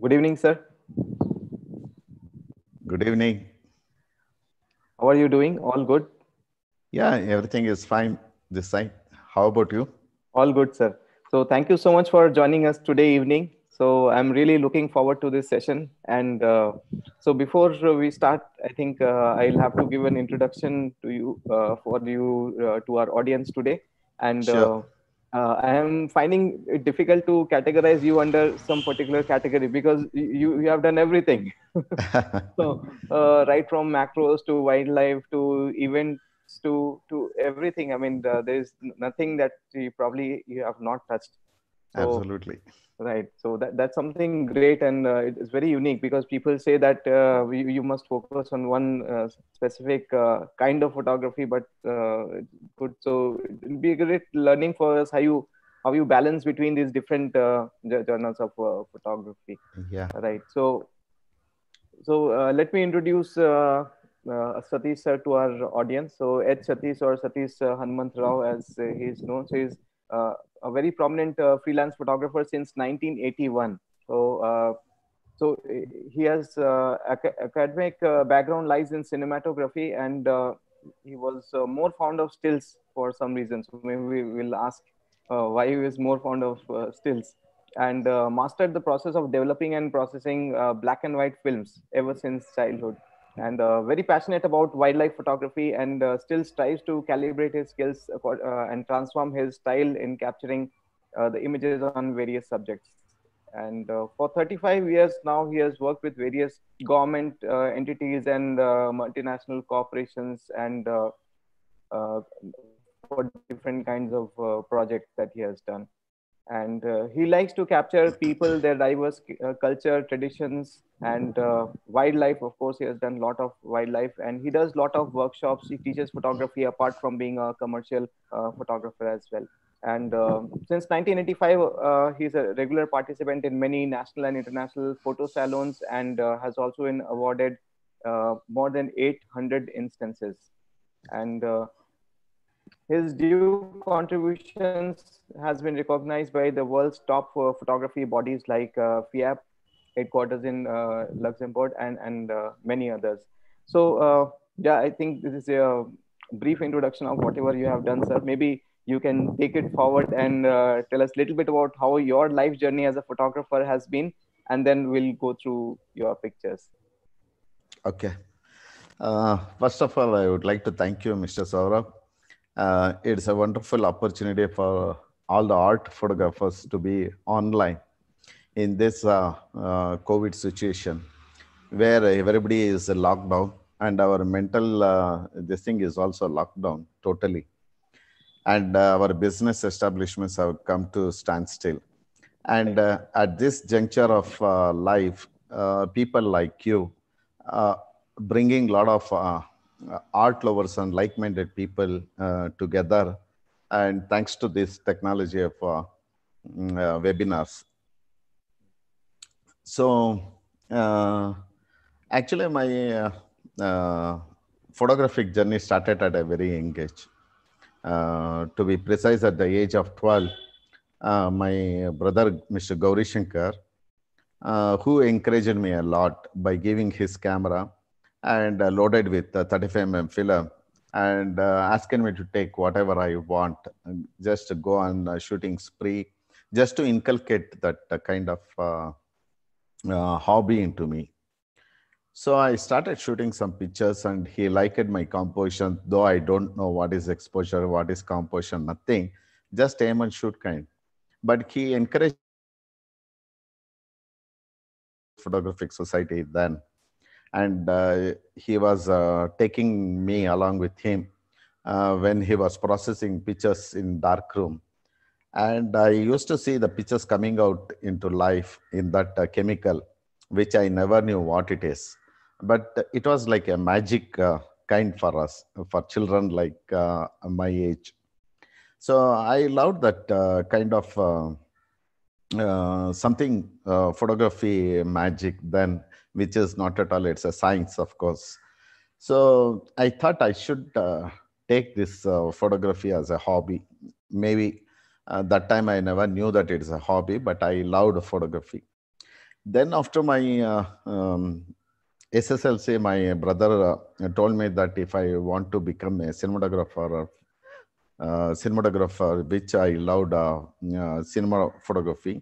Good evening, sir. Good evening. How are you doing? All good? Yeah, everything is fine this side. How about you? All good, sir. So thank you so much for joining us today evening. So I'm really looking forward to this session. And uh, so before we start, I think uh, I'll have to give an introduction to you uh, for you uh, to our audience today. And sure uh, uh, I am finding it difficult to categorize you under some particular category because you, you have done everything. so, uh, right from macros to wildlife to events to to everything. I mean, uh, there is nothing that you probably you have not touched. So, Absolutely right so that, that's something great and uh, it's very unique because people say that uh, you must focus on one uh, specific uh, kind of photography but uh, good so it'll be a great learning for us how you how you balance between these different uh, journals of photography yeah right so so let me introduce uh, Satish sir to our audience. So Ed Satish or Satish uh, Hanumanth Rao as uh, he is known. So he's uh, a very prominent uh, freelance photographer since 1981. So, uh, so eh, he has uh, ac academic uh, background lies in cinematography, and uh, he was more fond of stills for some reason. So maybe we will ask why he was more fond of stills, and mastered the process of developing and processing black and white films ever since childhood and uh, very passionate about wildlife photography and uh, still strives to calibrate his skills for, uh, and transform his style in capturing uh, the images on various subjects. And uh, for 35 years now, he has worked with various government uh, entities and multinational corporations and for different kinds of projects that he has done. And he likes to capture people, their diverse culture, traditions, and uh, wildlife of course he has done a lot of wildlife and he does a lot of workshops he teaches photography apart from being a commercial uh, photographer as well and uh, since 1985 uh, he's a regular participant in many national and international photo salons and uh, has also been awarded uh, more than 800 instances and his due contributions has been recognized by the world's top photography bodies like FIAP, headquarters in uh, Luxembourg and and uh, many others. So uh, yeah, I think this is a brief introduction of whatever you have done, sir. Maybe you can take it forward and tell us a little bit about how your life journey as a photographer has been, and then we'll go through your pictures. Okay. Uh, first of all, I would like to thank you, Mr. Saurabh. Uh, it's a wonderful opportunity for all the art photographers to be online in this uh, uh, COVID situation where everybody is locked down and our mental, uh, this thing is also locked down totally. And uh, our business establishments have come to standstill. And uh, at this juncture of uh, life, people like you, bringing a lot of art lovers and like-minded people together, and thanks to this technology of mm, webinars, so uh, actually, my uh, uh, photographic journey started at a very young age. Uh, to be precise, at the age of 12, uh, my brother, Mr. Gauri Shankar, who encouraged me a lot by giving his camera and loaded with 35mm film and uh, asking me to take whatever I want, just go on a shooting spree, just to inculcate that kind of uh, hobby into me. So I started shooting some pictures and he liked my composition, though I don't know what is exposure, what is composition, nothing, just aim and shoot kind. But he encouraged photographic society then. And uh, he was uh, taking me along with him uh, when he was processing pictures in dark room. And I used to see the pictures coming out into life in that uh, chemical, which I never knew what it is. But it was like a magic uh, kind for us, for children like uh, my age. So I loved that uh, kind of uh, uh, something photography magic then, which is not at all, it's a science, of course. So I thought I should take this photography as a hobby. Maybe uh, that time I never knew that it's a hobby, but I loved photography. Then after my uh, um, SSLC, my brother uh, told me that if I want to become a cinematographer, uh, cinematographer, which I loved uh, uh, cinema photography,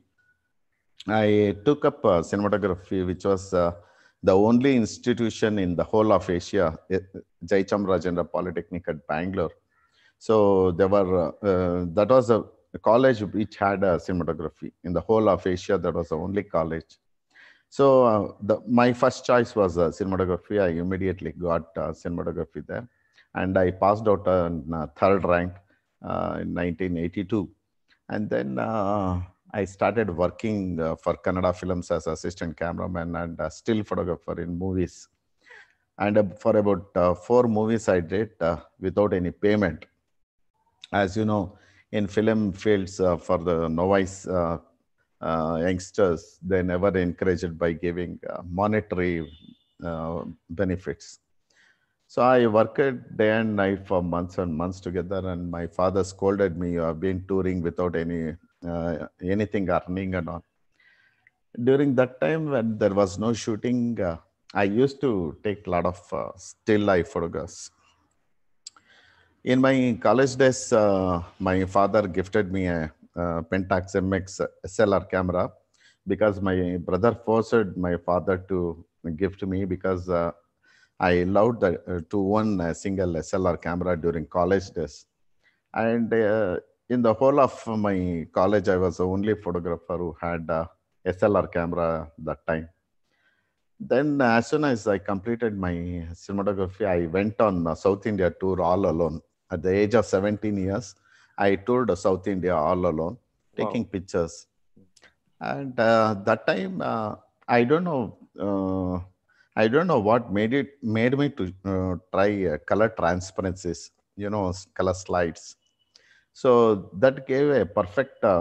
I took up cinematography, which was the only institution in the whole of Asia, eh, Jai Polytechnic at Bangalore. So there were uh, that was a college which had a cinematography in the whole of Asia. That was the only college. So uh, the, my first choice was uh, cinematography. I immediately got uh, cinematography there, and I passed out on uh, third rank uh, in 1982. And then uh, I started working for Canada Films as assistant cameraman and still photographer in movies. And for about four movies, I did without any payment. As you know, in film fields uh, for the novice uh, uh, youngsters, they never encouraged by giving monetary benefits. So I worked day and night for months and months together, and my father scolded me. You have been touring without any uh, anything earning and all. During that time, when there was no shooting, uh, I used to take a lot of uh, still life photographs in my college days, uh, my father gifted me a, a Pentax MX SLR camera because my brother forced my father to gift me because uh, I loved the, uh, to own a single SLR camera during college days. And uh, in the whole of my college, I was the only photographer who had a SLR camera that time then as soon as i completed my cinematography i went on a south india tour all alone at the age of 17 years, I toured South India all alone, taking wow. pictures. And uh, that time, uh, I don't know, uh, I don't know what made it made me to uh, try uh, color transparencies, you know, color slides. So that gave a perfect uh,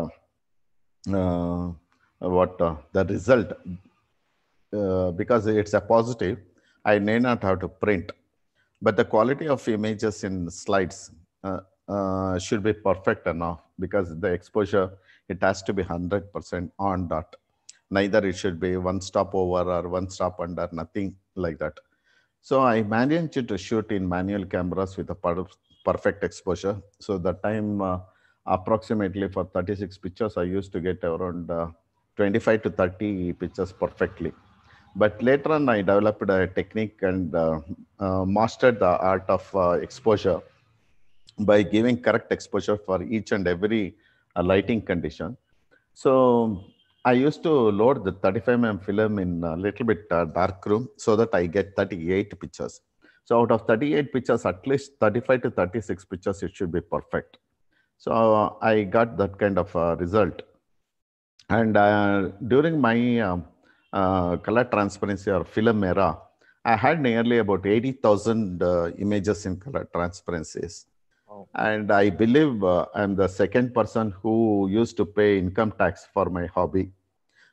what the result because it's a positive. I may not have to print but the quality of images in slides uh, uh, should be perfect enough because the exposure, it has to be 100% on dot. Neither it should be one stop over or one stop under, nothing like that. So I managed to shoot in manual cameras with a perfect exposure. So the time uh, approximately for 36 pictures, I used to get around uh, 25 to 30 pictures perfectly. But later on, I developed a technique and uh, uh, mastered the art of uh, exposure by giving correct exposure for each and every uh, lighting condition. So I used to load the 35 mm film in a little bit uh, dark room so that I get 38 pictures. So out of 38 pictures, at least 35 to 36 pictures, it should be perfect. So uh, I got that kind of uh, result. And uh, during my um, color transparency or film era, I had nearly about 80,000 uh, images in color transparencies. Oh. And I believe uh, I'm the second person who used to pay income tax for my hobby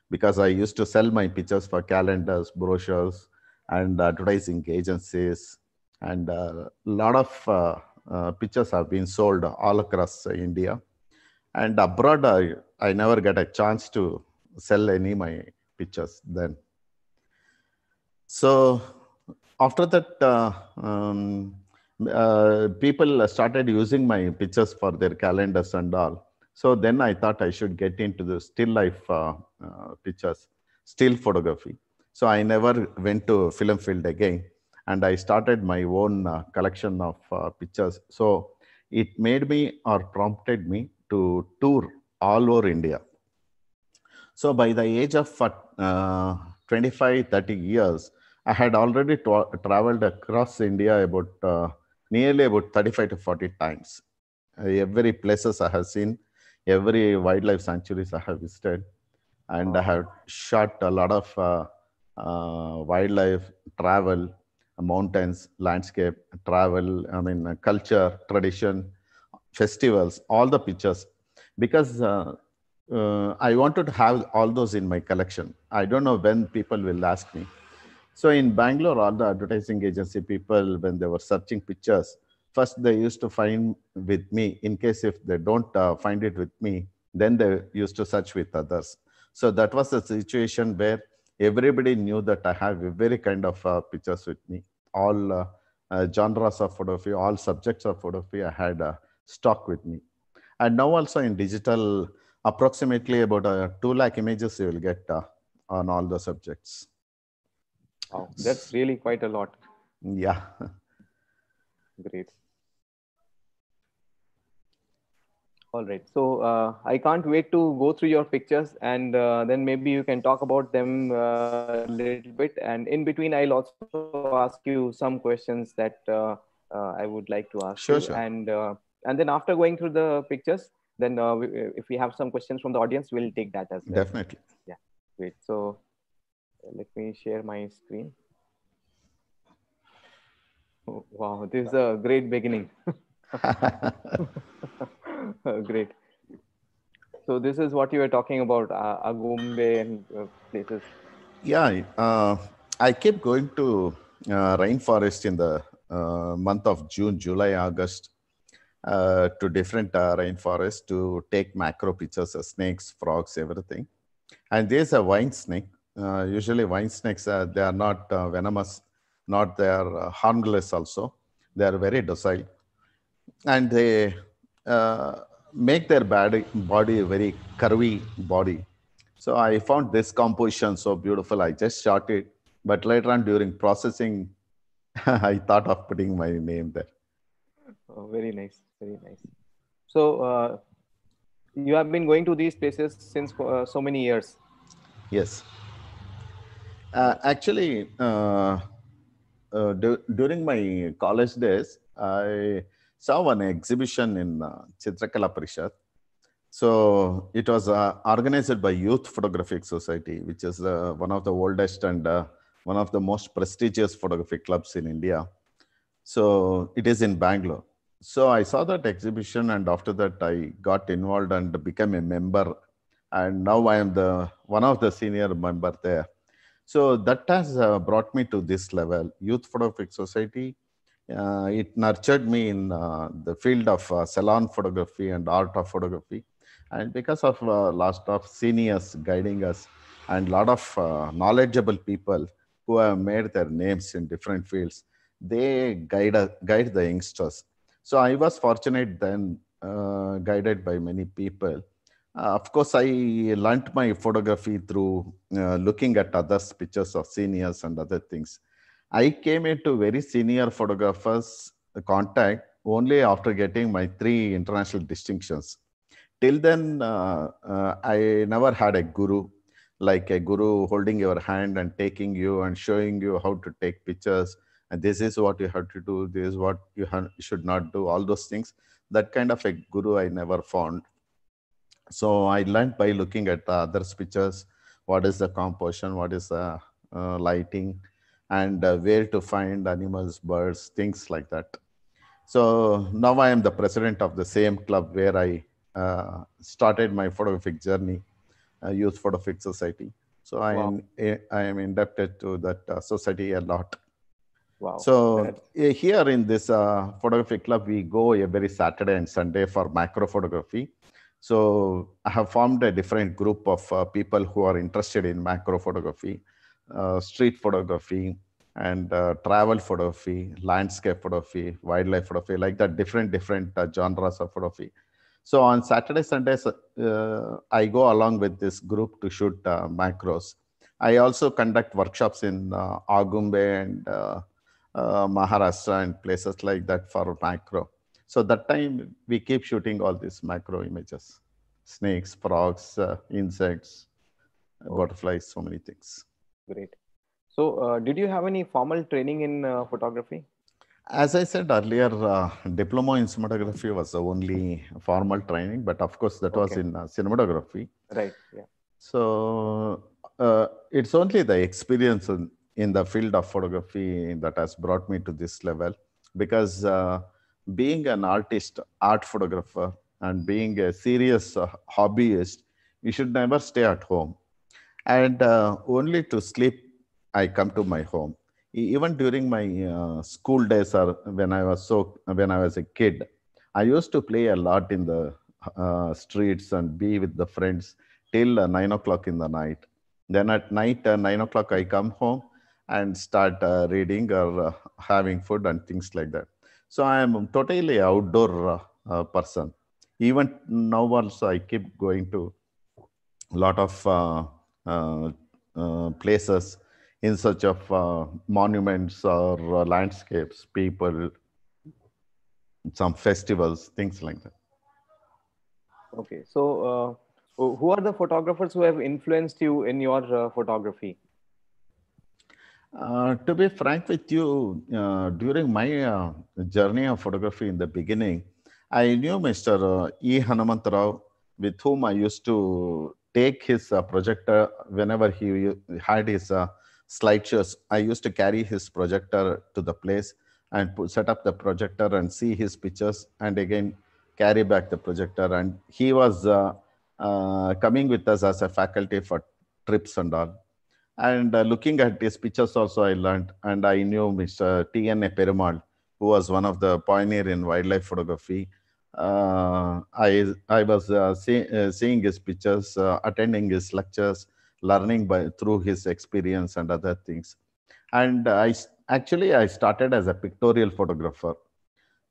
because I used to sell my pictures for calendars, brochures, and advertising agencies. And a uh, lot of uh, uh, pictures have been sold all across India. And abroad, I, I never get a chance to sell any my pictures then. So after that, uh, um, uh, people started using my pictures for their calendars and all. So then I thought I should get into the still life uh, uh pictures, still photography. So I never went to film field again. And I started my own uh, collection of uh, pictures. So it made me or prompted me to tour all over India. So by the age of uh, 25, 30 years, I had already tra traveled across India about uh, nearly about 35 to 40 times. Uh, every places I have seen, every wildlife sanctuaries I have visited, and I have shot a lot of uh, uh, wildlife, travel, mountains, landscape, travel, I mean, culture, tradition, festivals, all the pictures. Because uh, uh, I wanted to have all those in my collection. I don't know when people will ask me. So in Bangalore, all the advertising agency people, when they were searching pictures, first they used to find with me. In case if they don't uh, find it with me, then they used to search with others. So that was a situation where everybody knew that I have very kind of uh, pictures with me. All uh, uh, genres of photography, all subjects of photography, I had uh, stock with me. And now also in digital approximately about uh, 2 lakh images you will get uh, on all the subjects. Wow, that's really quite a lot. Yeah. Great. All right. So uh, I can't wait to go through your pictures and uh, then maybe you can talk about them uh, a little bit. And in between, I'll also ask you some questions that uh, uh, I would like to ask sure, you. Sure. And, and then after going through the pictures, then uh, we, uh, if we have some questions from the audience, we'll take that as well. Definitely. Yeah. Great. So uh, let me share my screen. Oh, wow, this is a great beginning. great. So this is what you were talking about, uh, Agumbe and uh, places. Yeah, uh, I keep going to uh, rainforest in the month of June, July, August uh, to different uh, rainforests to take macro pictures of snakes, frogs, everything. And there's a vine snake. Uh, usually vine snakes, uh, they are not uh, venomous, not they are uh, harmless also. They are very docile. And they make their body, body very curvy body. So I found this composition so beautiful. I just shot it. But later on during processing, I thought of putting my name there. Oh, very nice. Very nice. So uh, you have been going to these places since uh, so many years. Yes. Uh, actually, uh, uh, d- during my college days, I saw an exhibition in uh, Chitrakala Parishad. So it was uh, organized by Youth Photographic Society, which is one of the oldest and one of the most prestigious photography clubs in India. So it is in Bangalore. So I saw that exhibition, and after that, I got involved and became a member. And now I am the one of the senior member there. So that has uh, brought me to this level. Youth Photographic Society. Uh, it nurtured me in uh, the field of uh, salon photography and art of photography, and because of uh, last of seniors guiding us and lot of uh, knowledgeable people who have made their names in different fields, they guide uh, guide the youngsters. So I was fortunate then, uh, guided by many people. Uh, of course, I learnt my photography through uh, looking at others' pictures of seniors and other things. I came into very senior photographers contact only after getting my three international distinctions. Till then, uh, uh, I never had a guru like a guru holding your hand and taking you and showing you how to take pictures and this is what you have to do this is what you should not do all those things that kind of a guru i never found so i learned by looking at the others pictures what is the composition what is the uh, lighting and uh, where to find animals birds things like that so now i am the president of the same club where i uh, started my photographic journey uh, youth photographic society so i am eh, i am indebted to that uh, society a lot Wow. So eh, here in this uh, photography club, we go every Saturday and Sunday for macro photography. So I have formed a different group of uh, people who are interested in macro photography, uh, street photography, and uh, travel photography, landscape photography, wildlife photography, like that different, different uh, genres of photography. So on Saturday, Sundays, uh, I go along with this group to shoot macros. I also conduct workshops in Agumbe and uh, Maharashtra and places like that for macro. So that time we keep shooting all these macro images, snakes, frogs, uh, insects, oh. butterflies, so many things. Great. So uh, did you have any formal training in uh, photography? As I said earlier, uh, diploma in cinematography was the only formal training, but of course that okay. was in cinematography. Right. Yeah. So it's only the experience in the field of photography that has brought me to this level because uh, being an artist, art photographer, and being a serious uh, hobbyist, you should never stay at home. And uh, only to sleep, I come to my home. Even during my uh, school days, or when I was so when I was a kid, I used to play a lot in the uh, streets and be with the friends till uh, nine o'clock in the night. Then at night, nine o'clock, I come home and start uh, reading or uh, having food and things like that. So I am totally outdoor uh, uh person. Even now also I keep going to a lot of uh, uh, places in search of monuments or landscapes, people, some festivals, things like that. Okay, so who are the photographers who have influenced you in your photography? Uh, to be frank with you, uh, during my uh, journey of photography in the beginning, I knew Mr. Uh, e. Hanumant Rao, with whom I used to take his uh, projector whenever he had his slideshows. I used to carry his projector to the place and put, set up the projector and see his pictures and again carry back the projector. And he was coming with us as a faculty for trips and all and uh, looking at his pictures also, I learned, and I knew Mr. T N. Perumal, who was one of the pioneer in wildlife photography. Uh, I, I was uh, see, uh, seeing his pictures, uh, attending his lectures, learning by through his experience and other things. And I actually I started as a pictorial photographer.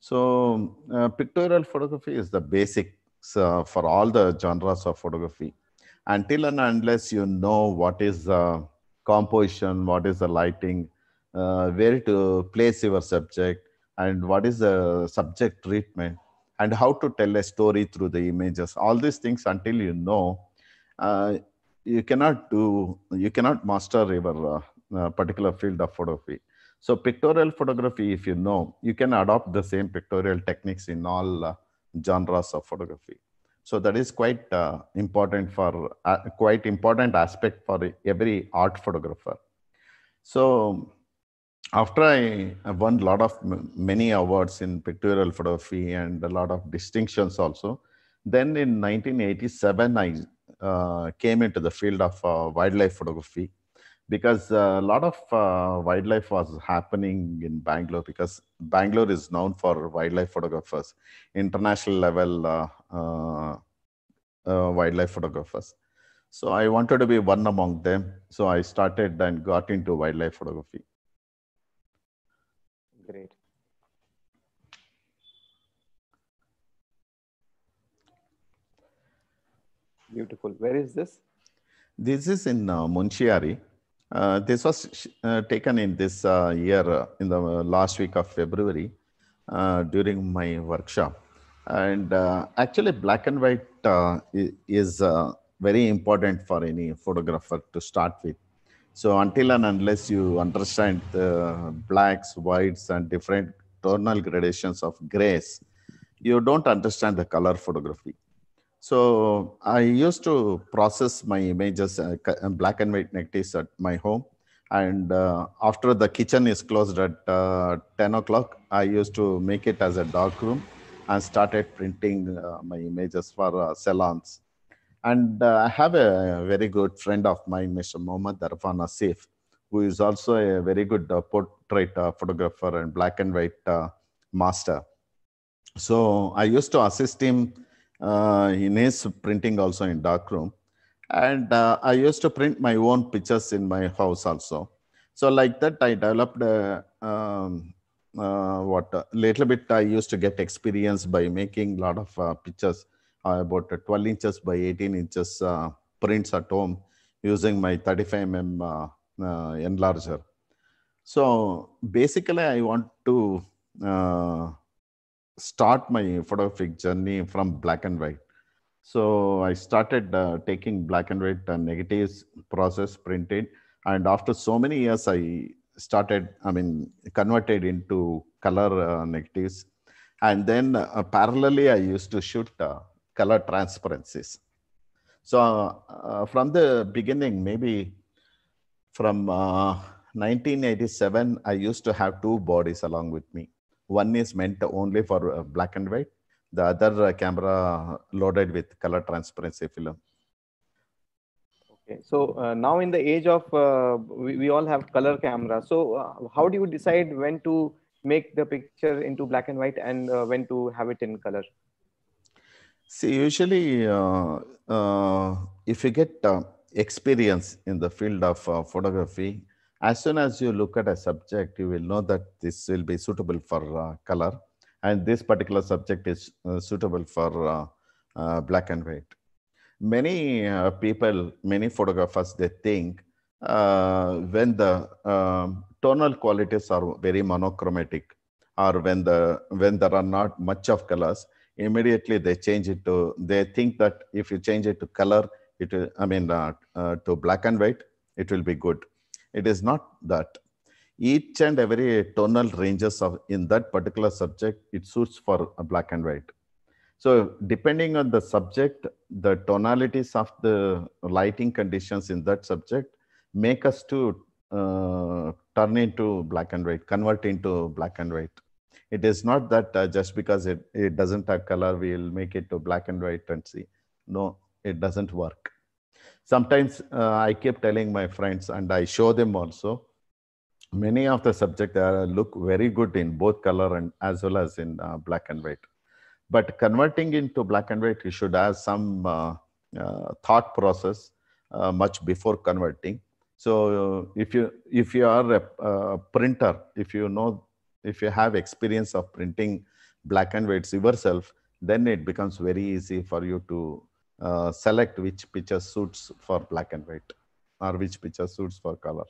So uh, pictorial photography is the basic uh, for all the genres of photography until and unless you know what is composition, what is the lighting, uh, where to place your subject, and what is the subject treatment, and how to tell a story through the images. All these things until you know, uh, you cannot do, you cannot master your uh, uh particular field of photography. So pictorial photography, if you know, you can adopt the same pictorial techniques in all uh, genres of photography. So that is quite uh, important for uh, quite important aspect for every art photographer. So after I won a lot of many awards in pictorial photography and a lot of distinctions also, then in 1987 I uh, came into the field of uh, wildlife photography because a lot of uh, wildlife was happening in Bangalore because Bangalore is known for wildlife photographers, international level uh, uh, uh, wildlife photographers. So I wanted to be one among them. So I started and got into wildlife photography. Great. Beautiful. Where is this? This is in uh, Munchiari. Uh, this was uh, taken in this uh, year, uh, in the last week of February, during my workshop. And actually, black and white is very important for any photographer to start with. So until and unless you understand the blacks, whites, and different tonal gradations of grays, you don't understand the color photography. So I used to process my images, uh, uh black and white negatives at my home. And uh, after the kitchen is closed at uh, 10 o'clock, I used to make it as a dark room and started printing uh, my images for uh, salons. And I have a very good friend of mine, Mr. Mohammad Arfan Asif, who is also a very good portrait photographer and black and white master. So I used to assist him uh, his printing also in darkroom. And uh, I used to print my own pictures in my house also. So like that, I developed uh, um, uh, what a uh, little bit I used to get experience by making lot of pictures about 12 inches by 18 inches prints at home using my 35 mm enlarger. So basically, I want to start my photographic journey from black and white. So I started uh, taking black and white uh, negatives, process printed, and after so many years, I started. I mean, converted into color uh, negatives, and then uh, parallelly, I used to shoot uh, color transparencies. So uh, from the beginning, maybe from 1987, I used to have two bodies along with me. One is meant only for uh, black and white. The other uh, camera loaded with color transparency film. Okay, so uh, now in the age of uh, we, we, all have color camera. So uh, how do you decide when to make the picture into black and white and uh, when to have it in color? See, usually if you get experience in the field of photography, as soon as you look at a subject, you will know that this will be suitable for uh, color and this particular subject is uh, suitable for uh, uh black and white. Many uh, people, many photographers, they think uh, when the um, tonal qualities are very monochromatic or when, the, when there are not much of colors, immediately they change it to, they think that if you change it to color, it will, I mean, to black and white, it will be good it is not that. Each and every tonal ranges of in that particular subject, it suits for black and white. So depending on the subject, the tonalities of the lighting conditions in that subject make us to uh, turn into black and white, convert into black and white. It is not that uh, just because it, it doesn't have color, we'll make it to black and white and see. No, it doesn't work sometimes uh, i keep telling my friends and i show them also many of the subjects look very good in both color and as well as in uh, black and white but converting into black and white you should have some uh, uh thought process uh, much before converting so uh, if you if you are a, a printer if you know if you have experience of printing black and whites yourself then it becomes very easy for you to uh, select which picture suits for black and white or which picture suits for color.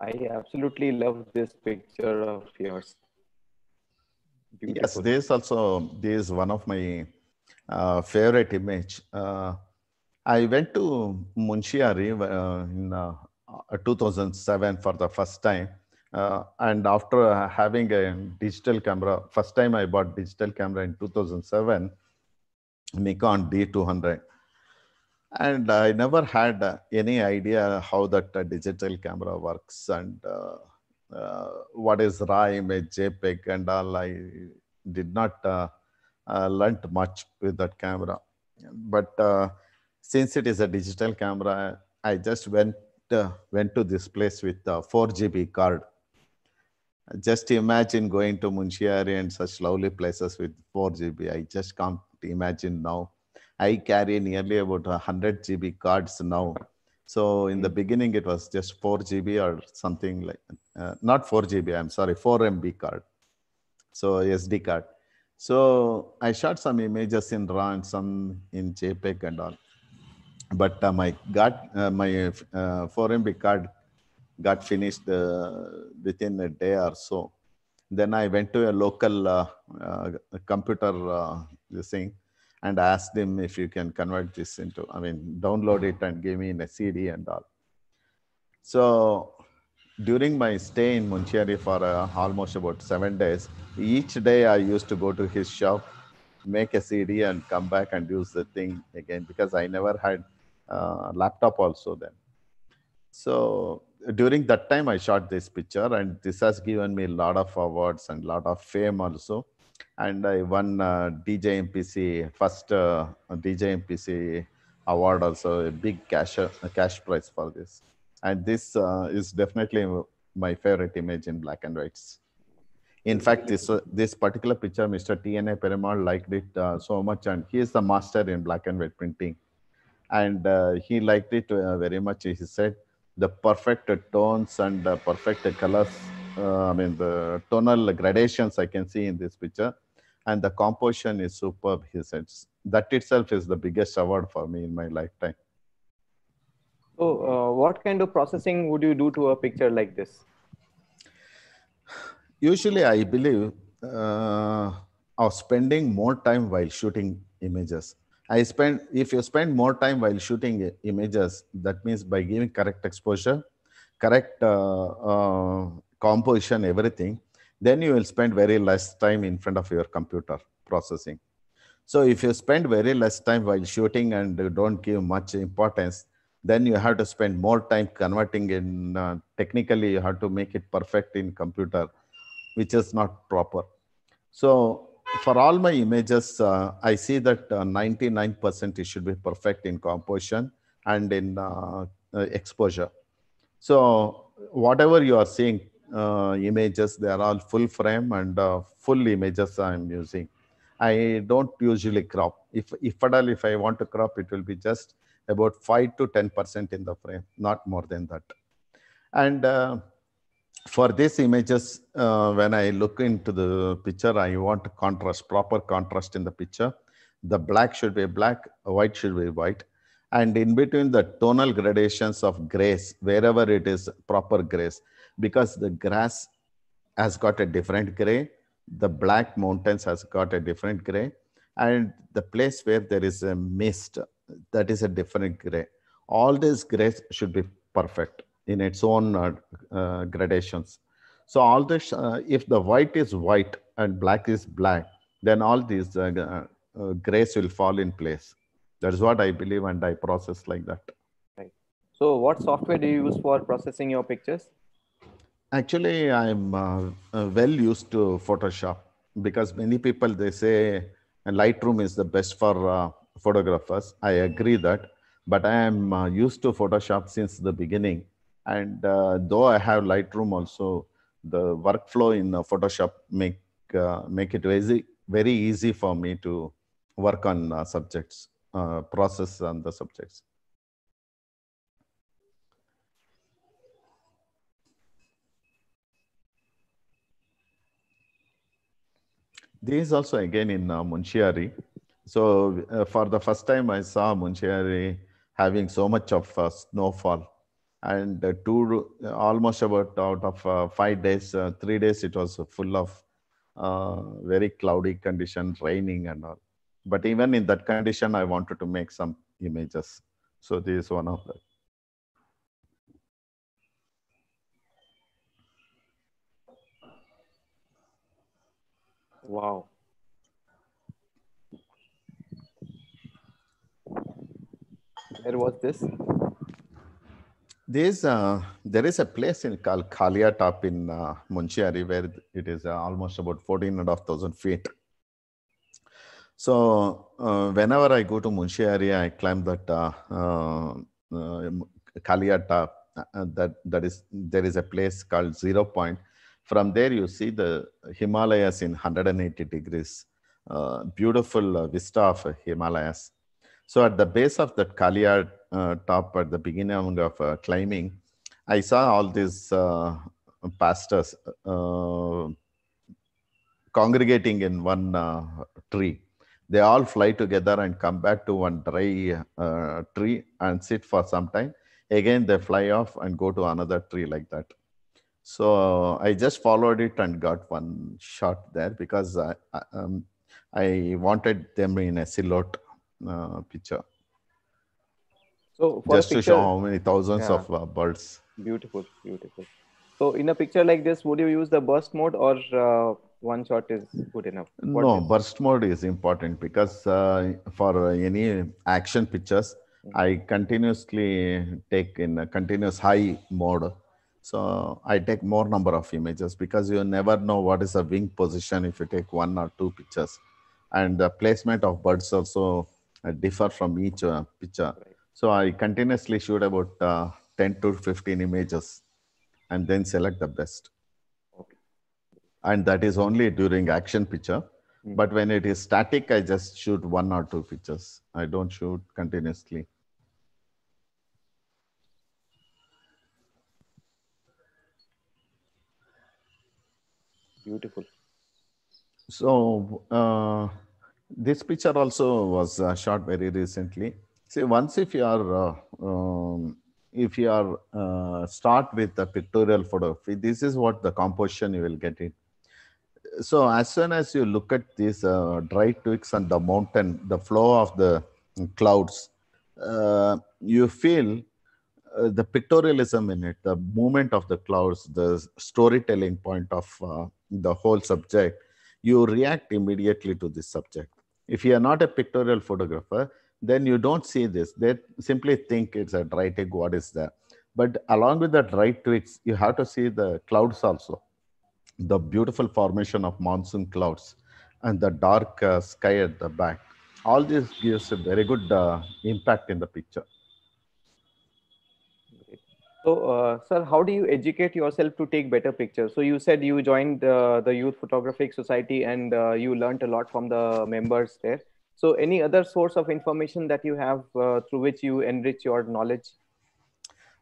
I absolutely love this picture of yours. Beautiful. Yes, this also this is one of my uh, favorite image. Uh, I went to Munshiari uh, in uh, 2007 for the first time uh, and after uh, having a digital camera, first time I bought digital camera in 2007, Nikon D200. And I never had uh, any idea how that uh, digital camera works and what is raw image, JPEG and all. I did not learn much with that camera. But since it is a digital camera, I just went, went to this place with a 4GB card just imagine going to Munshiari and such lovely places with 4 GB. I just can't imagine now. I carry nearly about 100 GB cards now. So in the hmm. beginning, it was just 4 GB or something like, uh, not 4 GB, I'm sorry, 4 MB card. So SD card. So I shot some images in RAW and some in JPEG and all. But uh, my, God, uh, my uh, 4 MB card got finished within a day or so. Then I went to a local uh, uh, computer uh, thing and asked him if you can convert this into, I mean, download it and give me in a CD and all. So during my stay in Munchiari for uh, almost about seven days, each day I used to go to his shop, make a CD and come back and use the thing again because I never had uh, laptop also then. So during that time I shot this picture and this has given me a lot of awards and a lot of fame also. And I won uh, DJ MPC, first uh, DJ MPC award also, a big cash, a uh, cash prize for this. And this uh, is definitely my favorite image in black and whites. In fact, this uh, this particular picture, Mr. TNA Perumal liked it uh, so much, and he is the master in black and white printing. And uh, he liked it uh, very much. He said the perfect tones and the perfect colors, uh, I mean, the tonal gradations I can see in this picture. And the composition is superb, he says. That itself is the biggest award for me in my lifetime. So, uh, what kind of processing would you do to a picture like this? Usually, I believe uh, of spending more time while shooting images I spend, if you spend more time while shooting images, that means by giving correct exposure, correct uh, uh, composition, everything, then you will spend very less time in front of your computer processing. So if you spend very less time while shooting and don't give much importance, then you have to spend more time converting in uh, technically you have to make it perfect in computer, which is not proper. So for all my images, uh, I see that 99% uh, it should be perfect in composition and in uh, uh, exposure. So whatever you are seeing images, they are all full frame and full images I'm using. I don't usually crop. If, if at all, if I want to crop, it will be just about 5 to 10% in the frame, not more than that. And for these images, uh, when I look into the picture, I want contrast, proper contrast in the picture. The black should be black, white should be white. And in between the tonal gradations of grays, wherever it is proper grays, because the grass has got a different gray, the black mountains has got a different gray, and the place where there is a mist, that is a different gray. All these grays should be perfect in its own uh, uh, gradations. So all this, uh, if the white is white and black is black, then all these uh, uh, grays will fall in place. That is what I believe and I process like that. Right. So what software do you use for processing your pictures? Actually, I'm well used to Photoshop because many people, they say Lightroom is the best for photographers. I agree that, but I am uh, used to Photoshop since the beginning. And uh, though I have Lightroom also, the workflow in uh, Photoshop make uh, make it very very easy for me to work on subjects, process on the subjects. This is also again in uh, So uh, for the first time I saw Munchiari having so much of uh, snowfall and uh, two almost about out of uh, five days, uh, three days it was full of very cloudy condition, raining and all. But even in that condition, I wanted to make some images. So this is one of the. Wow. Where was this? There's uh, there is a place in called Kalia Top in uh, Munchiari where it is uh, almost about 14 and a half thousand feet. So uh, whenever I go to Munchiari, I climb that uh, uh, um, Kalia Top. Uh, uh, that that is there is a place called Zero Point. From there, you see the Himalayas in 180 degrees. Uh, beautiful vista of Himalayas. So at the base of that Kalia uh, top at the beginning of uh, climbing, I saw all these uh, pastors congregating in one tree. They all fly together and come back to one dry tree and sit for some time. Again, they fly off and go to another tree like that. So I just followed it and got one shot there because I, um, I wanted them in a silhouette uh, picture. So just picture, to show how many thousands yeah. of uh, birds. Beautiful, beautiful. So in a picture like this, would you use the burst mode or uh, one shot is good enough? What no, is... burst mode is important because uh, for uh, any action pictures, mm-hmm. I continuously take in a continuous high mode. So I take more number of images because you never know what is a wing position if you take one or two pictures, and the placement of birds also uh, differ from each uh, picture. Right so I continuously shoot about uh, 10 to 15 images and then select the best. Okay. And that is only during action picture. Mm. But when it is static, I just shoot one or two pictures. I don't shoot continuously. Beautiful. So uh, this picture also was uh, shot very recently. See, once if you are, uh, um, if you are uh, start with the pictorial photography, this is what the composition you will get it. So as soon as you look at these uh, dry twigs and the mountain, the flow of the clouds, uh, you feel uh, the pictorialism in it, the movement of the clouds, the storytelling point of uh, the whole subject, you react immediately to this subject. If you are not a pictorial photographer, then you don't see this. They simply think it's a dry twig, what is there. But along with that dry twigs, you have to see the clouds also. The beautiful formation of monsoon clouds and the dark uh, sky at the back. All this gives a very good uh, impact in the picture. So, uh, sir, how do you educate yourself to take better pictures? So, you said you joined uh, the Youth Photographic Society and uh, you learned a lot from the members there. So any other source of information that you have uh, through which you enrich your knowledge?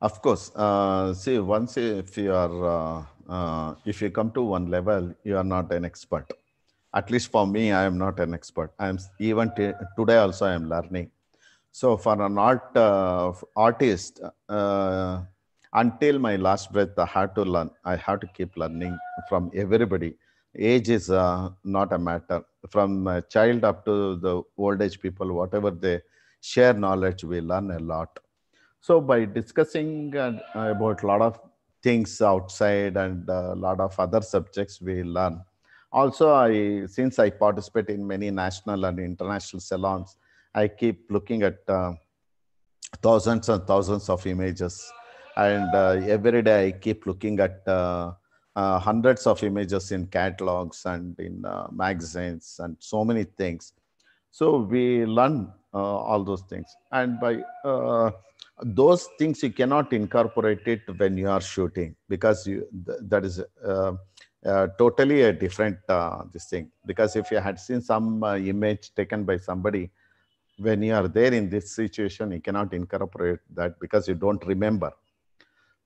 Of course, uh, see once if you are, uh, uh if you come to one level, you are not an expert. At least for me, I am not an expert. I am even today also I am learning. So for an art uh, artist, uh, until my last breath, I had to learn. I had to keep learning from everybody age is uh, not a matter. From a uh, child up to the old age people, whatever they share knowledge, we learn a lot. So by discussing uh, about a lot of things outside and a uh, lot of other subjects, we learn. Also, I since I participate in many national and international salons, I keep looking at uh, thousands and thousands of images. And uh, every day I keep looking at uh, hundreds of images in catalogs and in uh, magazines and so many things. So we learn uh, all those things. And by uh, those things, you cannot incorporate it when you are shooting because you, th that is uh, uh, totally a different this thing. Because if you had seen some image taken by somebody, when you are there in this situation, you cannot incorporate that because you don't remember.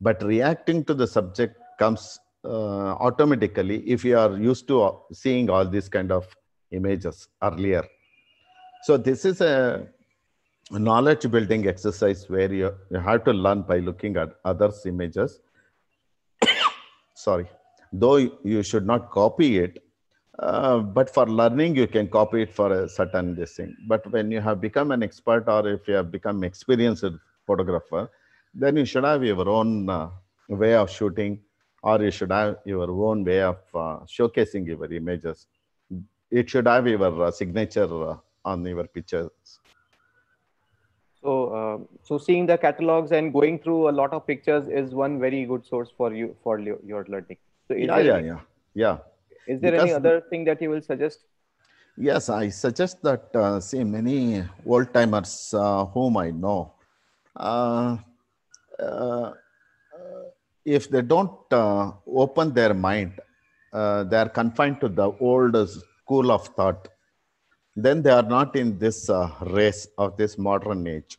But reacting to the subject comes uh, automatically if you are used to uh, seeing all these kind of images earlier. So this is a knowledge building exercise where you, you have to learn by looking at others' images. Sorry, though you should not copy it, uh, but for learning, you can copy it for a certain this thing. But when you have become an expert or if you have become experienced photographer, then you should have your own uh, way of shooting or you should have your own way of uh, showcasing your images. It should have your uh, signature uh, on your pictures. So, um, so seeing the catalogs and going through a lot of pictures is one very good source for you for your learning. So yeah, yeah, any, yeah, yeah. Is there because any other thing that you will suggest? Yes, I suggest that uh, see many old timers uh, whom I know uh, uh, if they don't uh, open their mind, uh, they are confined to the old school of thought. Then they are not in this uh, race of this modern age.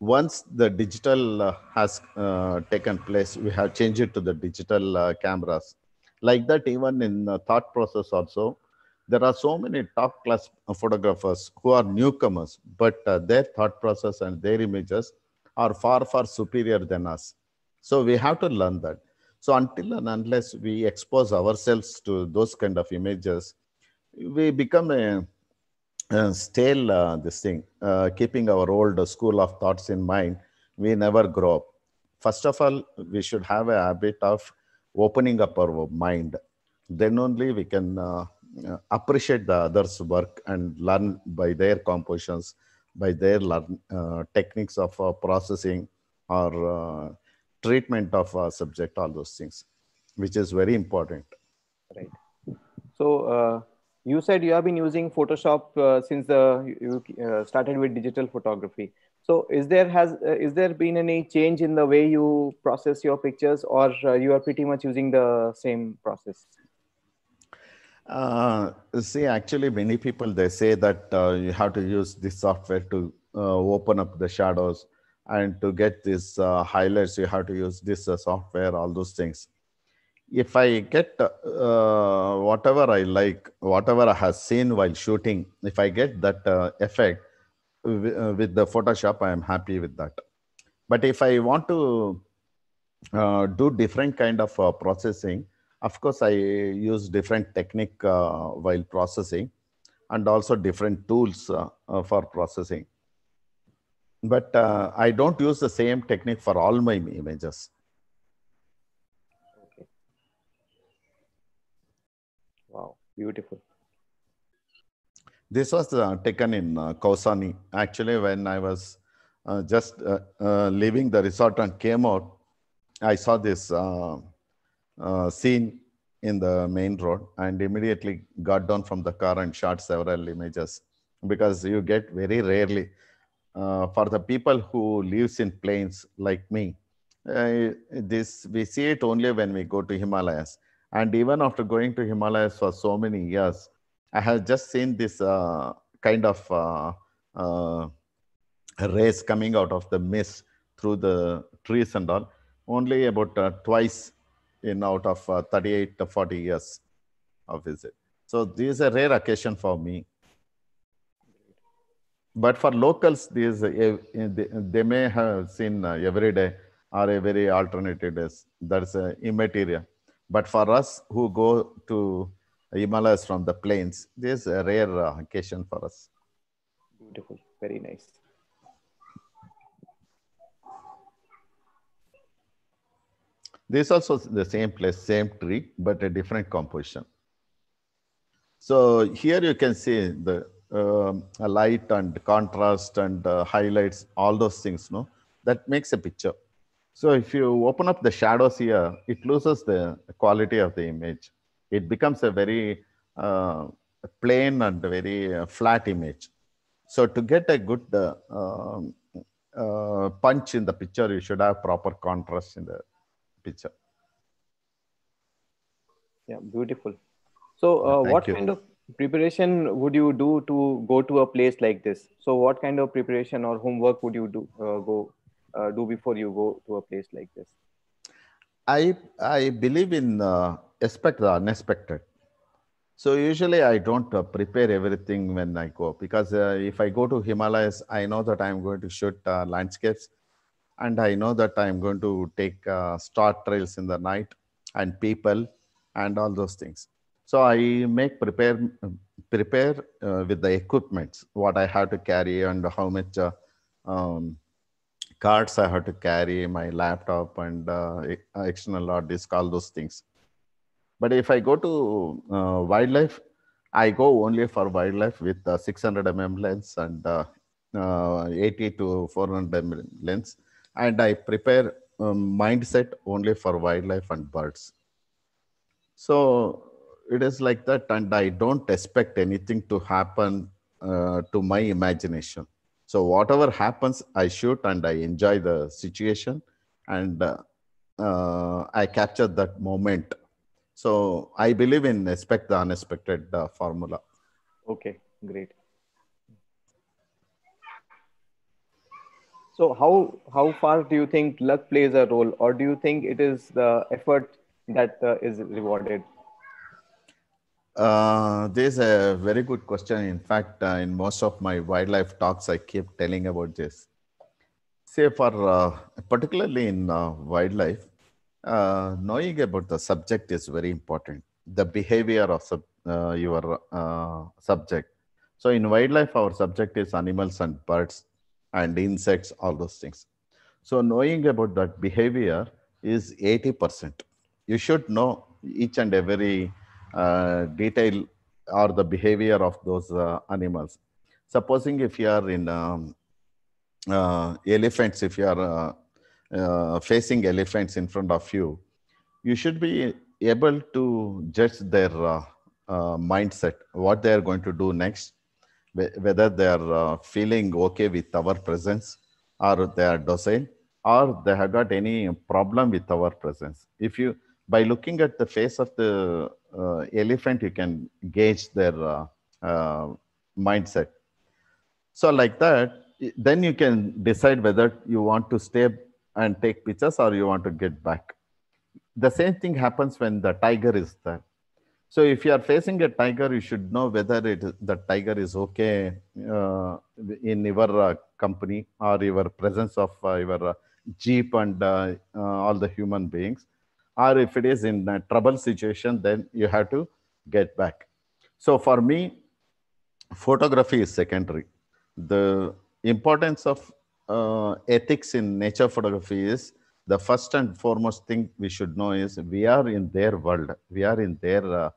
Once the digital uh, has uh, taken place, we have changed it to the digital uh, cameras. Like that, even in thought process also, there are so many top class photographers who are newcomers, but their thought process and their images are far, far superior than us so we have to learn that. So until and unless we expose ourselves to those kind of images, we become a, a stale uh, this thing, uh, keeping our old school of thoughts in mind. We never grow up. First of all, we should have a habit of opening up our mind. Then only we can uh, uh appreciate the others' work and learn by their compositions, by their learn, uh, techniques of uh, processing or treatment of a subject, all those things, which is very important. Right. So uh, you said you have been using Photoshop uh, since the you uh, started with digital photography. So is there has uh, is there been any change in the way you process your pictures, or uh, you are pretty much using the same process? Uh, see, actually, many people they say that you have to use this software to open up the shadows and to get these uh, highlights you have to use this uh, software all those things if i get uh, uh whatever i like whatever i have seen while shooting if i get that uh, effect uh, with the photoshop i am happy with that but if i want to do different kind of processing of course i use different technique while processing and also different tools for processing but uh, I don't use the same technique for all my images. Wow, beautiful. This was uh, taken in uh, Kausani. Actually, when I was uh, just uh, uh, leaving the resort and came out, I saw this uh, scene in the main road and immediately got down from the car and shot several images because you get very rarely uh, for the people who lives in plains like me. Uh, this we see it only when we go to Himalayas. And even after going to Himalayas for so many years, I have just seen this uh, kind of rays coming out of the mist through the trees and all only about uh, twice in out of uh, 38 to 40 years of visit so this is a rare occasion for me but for locals, these eh, eh, they may have seen uh, every day or a very alternative days. That's uh, immaterial. But for us who go to Himalayas from the plains, this is a rare uh, occasion for us. Beautiful, very nice. This also the same place, same tree, but a different composition. So here you can see the um, light and contrast and uh, highlights, all those things, no? That makes a picture. So if you open up the shadows here, it loses the quality of the image. It becomes a very uh, plain and very uh, flat image. So to get a good uh, um, uh, punch in the picture, you should have proper contrast in the picture. Yeah, beautiful. So uh, what you. kind of preparation would you do to go to a place like this? So, what kind of preparation or homework would you do uh, go uh, do before you go to a place like this? I I believe in uh, expect the unexpected. So usually I don't uh, prepare everything when I go because uh, if I go to Himalayas, I know that I'm going to shoot uh, landscapes, and I know that I'm going to take uh, star trails in the night and people and all those things. So I make prepare prepare uh, with the equipments, what I have to carry and how much uh, um, cards I have to carry, my laptop and uh, uh, external hard disk, all those things. But if I go to uh, wildlife, I go only for wildlife with uh, 600 mm lens and uh, uh 80 to 400 mm lens. And I prepare um, mindset only for wildlife and birds. So it is like that and i don't expect anything to happen uh, to my imagination so whatever happens i shoot and i enjoy the situation and uh, uh, i capture that moment so i believe in expect the unexpected uh, formula okay great so how how far do you think luck plays a role or do you think it is the effort that uh, is rewarded uh, is a very good question. In fact, uh, in most of my wildlife talks, I keep telling about this. Say for uh, particularly in uh, wildlife, uh, knowing about the subject is very important. The behavior of sub, uh, your subject. So in wildlife, our subject is animals and birds and insects, all those things. So knowing about that behavior is 80%. You should know each and every uh, detail or the behavior of those uh, animals. Supposing if you are in um, uh, elephants, if you are facing elephants in front of you, you should be able to judge their uh, mindset, what they are going to do next, whether they are uh, feeling okay with our presence or they are docile or they have got any problem with our presence. If you by looking at the face of the uh, elephant, you can gauge their uh, uh, mindset. So like that, then you can decide whether you want to stay and take pictures or you want to get back. The same thing happens when the tiger is there. So if you are facing a tiger, you should know whether it is, the tiger is okay uh, in your uh, company or your presence of uh, your jeep and all the human beings or if it is in a trouble situation, then you have to get back. So for me, photography is secondary. The importance of uh, ethics in nature photography is the first and foremost thing we should know is we are in their world. We are in their uh,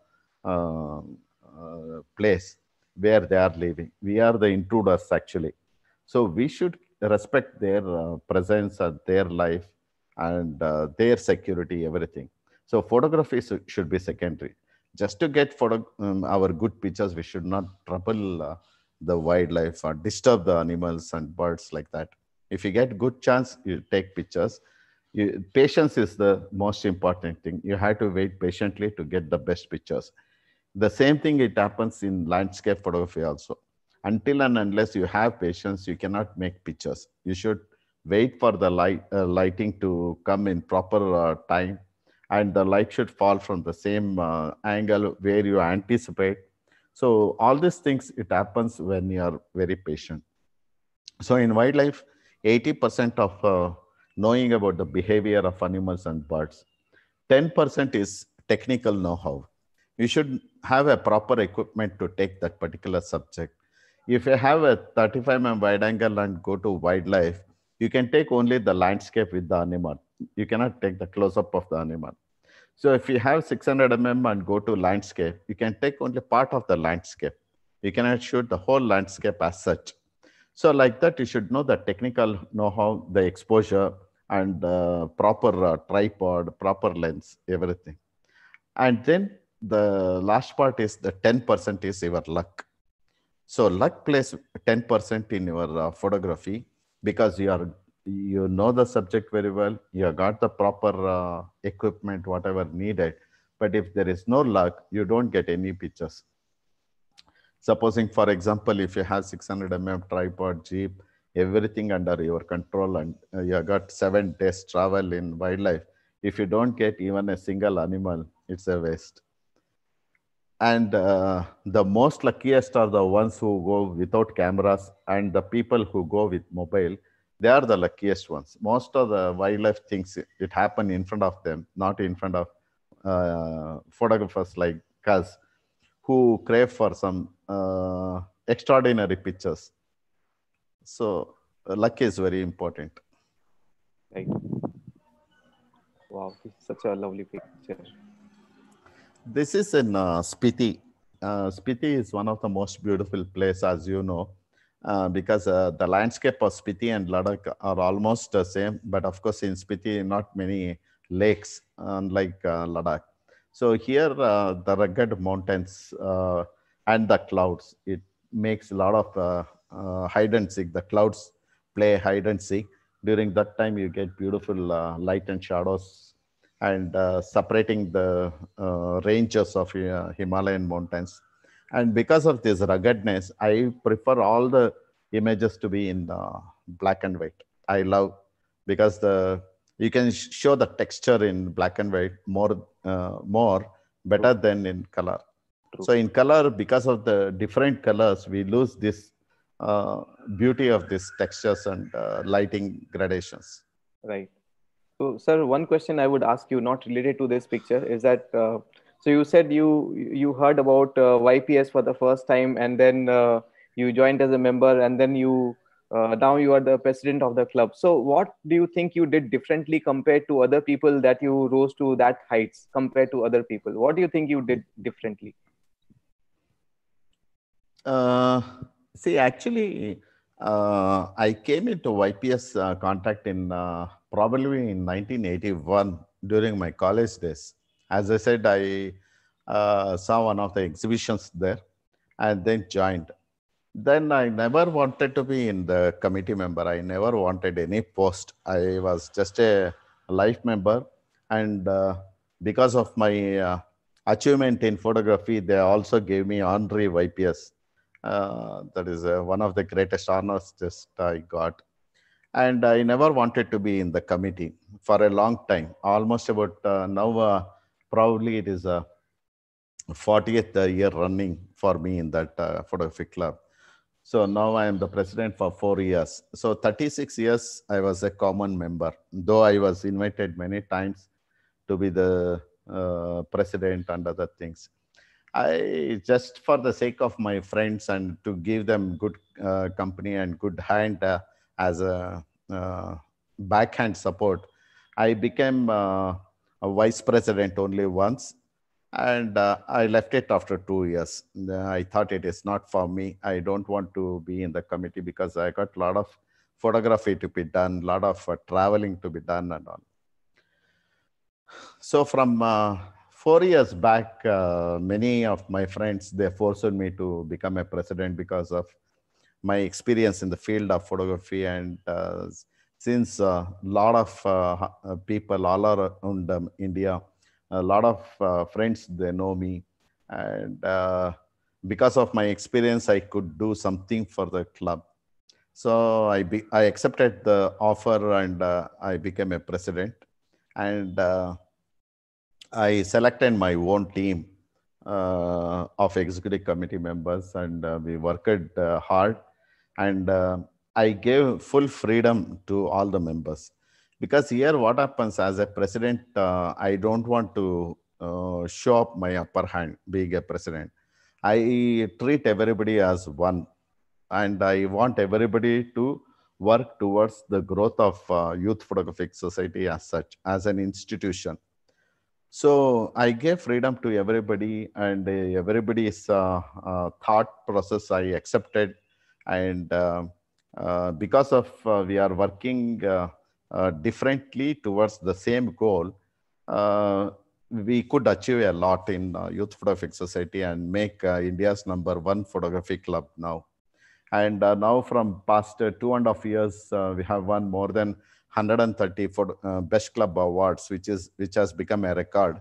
um, uh, place where they are living. We are the intruders actually. So we should respect their uh, presence and their life and uh, their security, everything. So photography should be secondary. Just to get photo, um, our good pictures, we should not trouble uh, the wildlife or disturb the animals and birds like that. If you get good chance, you take pictures. You, patience is the most important thing. You have to wait patiently to get the best pictures. The same thing it happens in landscape photography also. Until and unless you have patience, you cannot make pictures. You should wait for the light, uh, lighting to come in proper uh, time and the light should fall from the same uh, angle where you anticipate. So all these things, it happens when you are very patient. So in wildlife, 80% of uh, knowing about the behavior of animals and birds. 10% is technical know-how. You should have a proper equipment to take that particular subject. If you have a 35 mm wide angle and go to wildlife, you can take only the landscape with the animal. You cannot take the close-up of the animal. So if you have 600 mm and go to landscape, you can take only part of the landscape. You cannot shoot the whole landscape as such. So like that, you should know the technical know-how, the exposure, and uh, proper uh, tripod, proper lens, everything. And then the last part is the 10% is your luck. So luck plays 10% in your uh, photography because you are you know the subject very well you got the proper uh, equipment whatever needed but if there is no luck you don't get any pictures supposing for example if you have 600 mm tripod jeep everything under your control and uh, you got 7 days travel in wildlife if you don't get even a single animal it's a waste and uh, the most luckiest are the ones who go without cameras and the people who go with mobile they are the luckiest ones most of the wildlife things it happen in front of them not in front of uh, photographers like us who crave for some uh, extraordinary pictures so luck is very important right wow this is such a lovely picture this is in uh, Spiti. Uh, Spiti is one of the most beautiful place, as you know, uh, because uh, the landscape of Spiti and Ladakh are almost the same. But of course, in Spiti, not many lakes, unlike uh, Ladakh. So here, uh, the rugged mountains uh, and the clouds. It makes a lot of hide and seek. The clouds play hide and seek. During that time, you get beautiful light and shadows and uh, separating the uh, ranges of uh, Himalayan mountains. And because of this ruggedness, I prefer all the images to be in black and white. I love because the you can show the texture in black and white more more better True. than in color. True. So in color, because of the different colors, we lose this uh, beauty of these textures and uh, lighting gradations. Right. So, sir, one question I would ask you, not related to this picture, is that uh, so you said you you heard about uh, YPS for the first time, and then uh, you joined as a member, and then you uh, now you are the president of the club. So, what do you think you did differently compared to other people that you rose to that heights compared to other people? What do you think you did differently? Uh, see, actually, uh, I came into YPS uh, contact in uh, probably in 1981 during my college days. As I said, I uh, saw one of the exhibitions there and then joined. Then I never wanted to be in the committee member. I never wanted any post. I was just a life member. And uh, because of my uh, achievement in photography, they also gave me honorary YPS uh, that is uh, one of the greatest honors just I got. And I never wanted to be in the committee for a long time, almost about uh, now, probably it is a 40th year running for me in that photography club. So now I am the president for four years. So 36 years I was a common member, though I was invited many times to be the uh, president and other things. I just for the sake of my friends and to give them good uh, company and good hand uh, as a uh, backhand support, I became uh, a vice president only once, and uh, I left it after two years. I thought it is not for me. I don't want to be in the committee because I got a lot of photography to be done, a lot of uh, traveling to be done, and all. So from four years back, uh, many of my friends they forced me to become a president because of my experience in the field of photography. And uh, since a uh, lot of uh, uh, people all around um, India, a lot of friends they know me, and because of my experience, I could do something for the club. So I be, I accepted the offer and I became a president, and I selected my own team uh, of executive committee members and uh, we worked uh, hard and uh, I gave full freedom to all the members. Because here what happens as a president, uh, I don't want to uh, show up my upper hand being a president. I treat everybody as one and I want everybody to work towards the growth of youth photographic society as such, as an institution so i gave freedom to everybody and everybody's uh, uh, thought process i accepted and uh, uh because of uh, we are working uh, differently towards the same goal we could achieve a lot in youth photographic society and make india's number one photography club now and now from past two and a half years we have won more than 130 for uh, best club awards, which is which has become a record.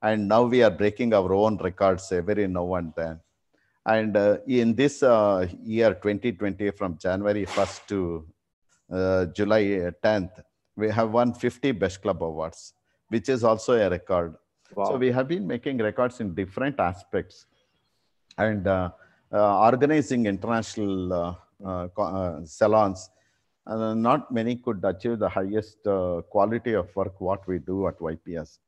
And now we are breaking our own records every uh, now and then. And uh, in this uh, year 2020, from January 1st to uh, July 10th, uh, we have won 50 best club awards, which is also a record. Wow. So we have been making records in different aspects and organizing international salons uh, not many could achieve the highest uh, quality of work what we do at YPS.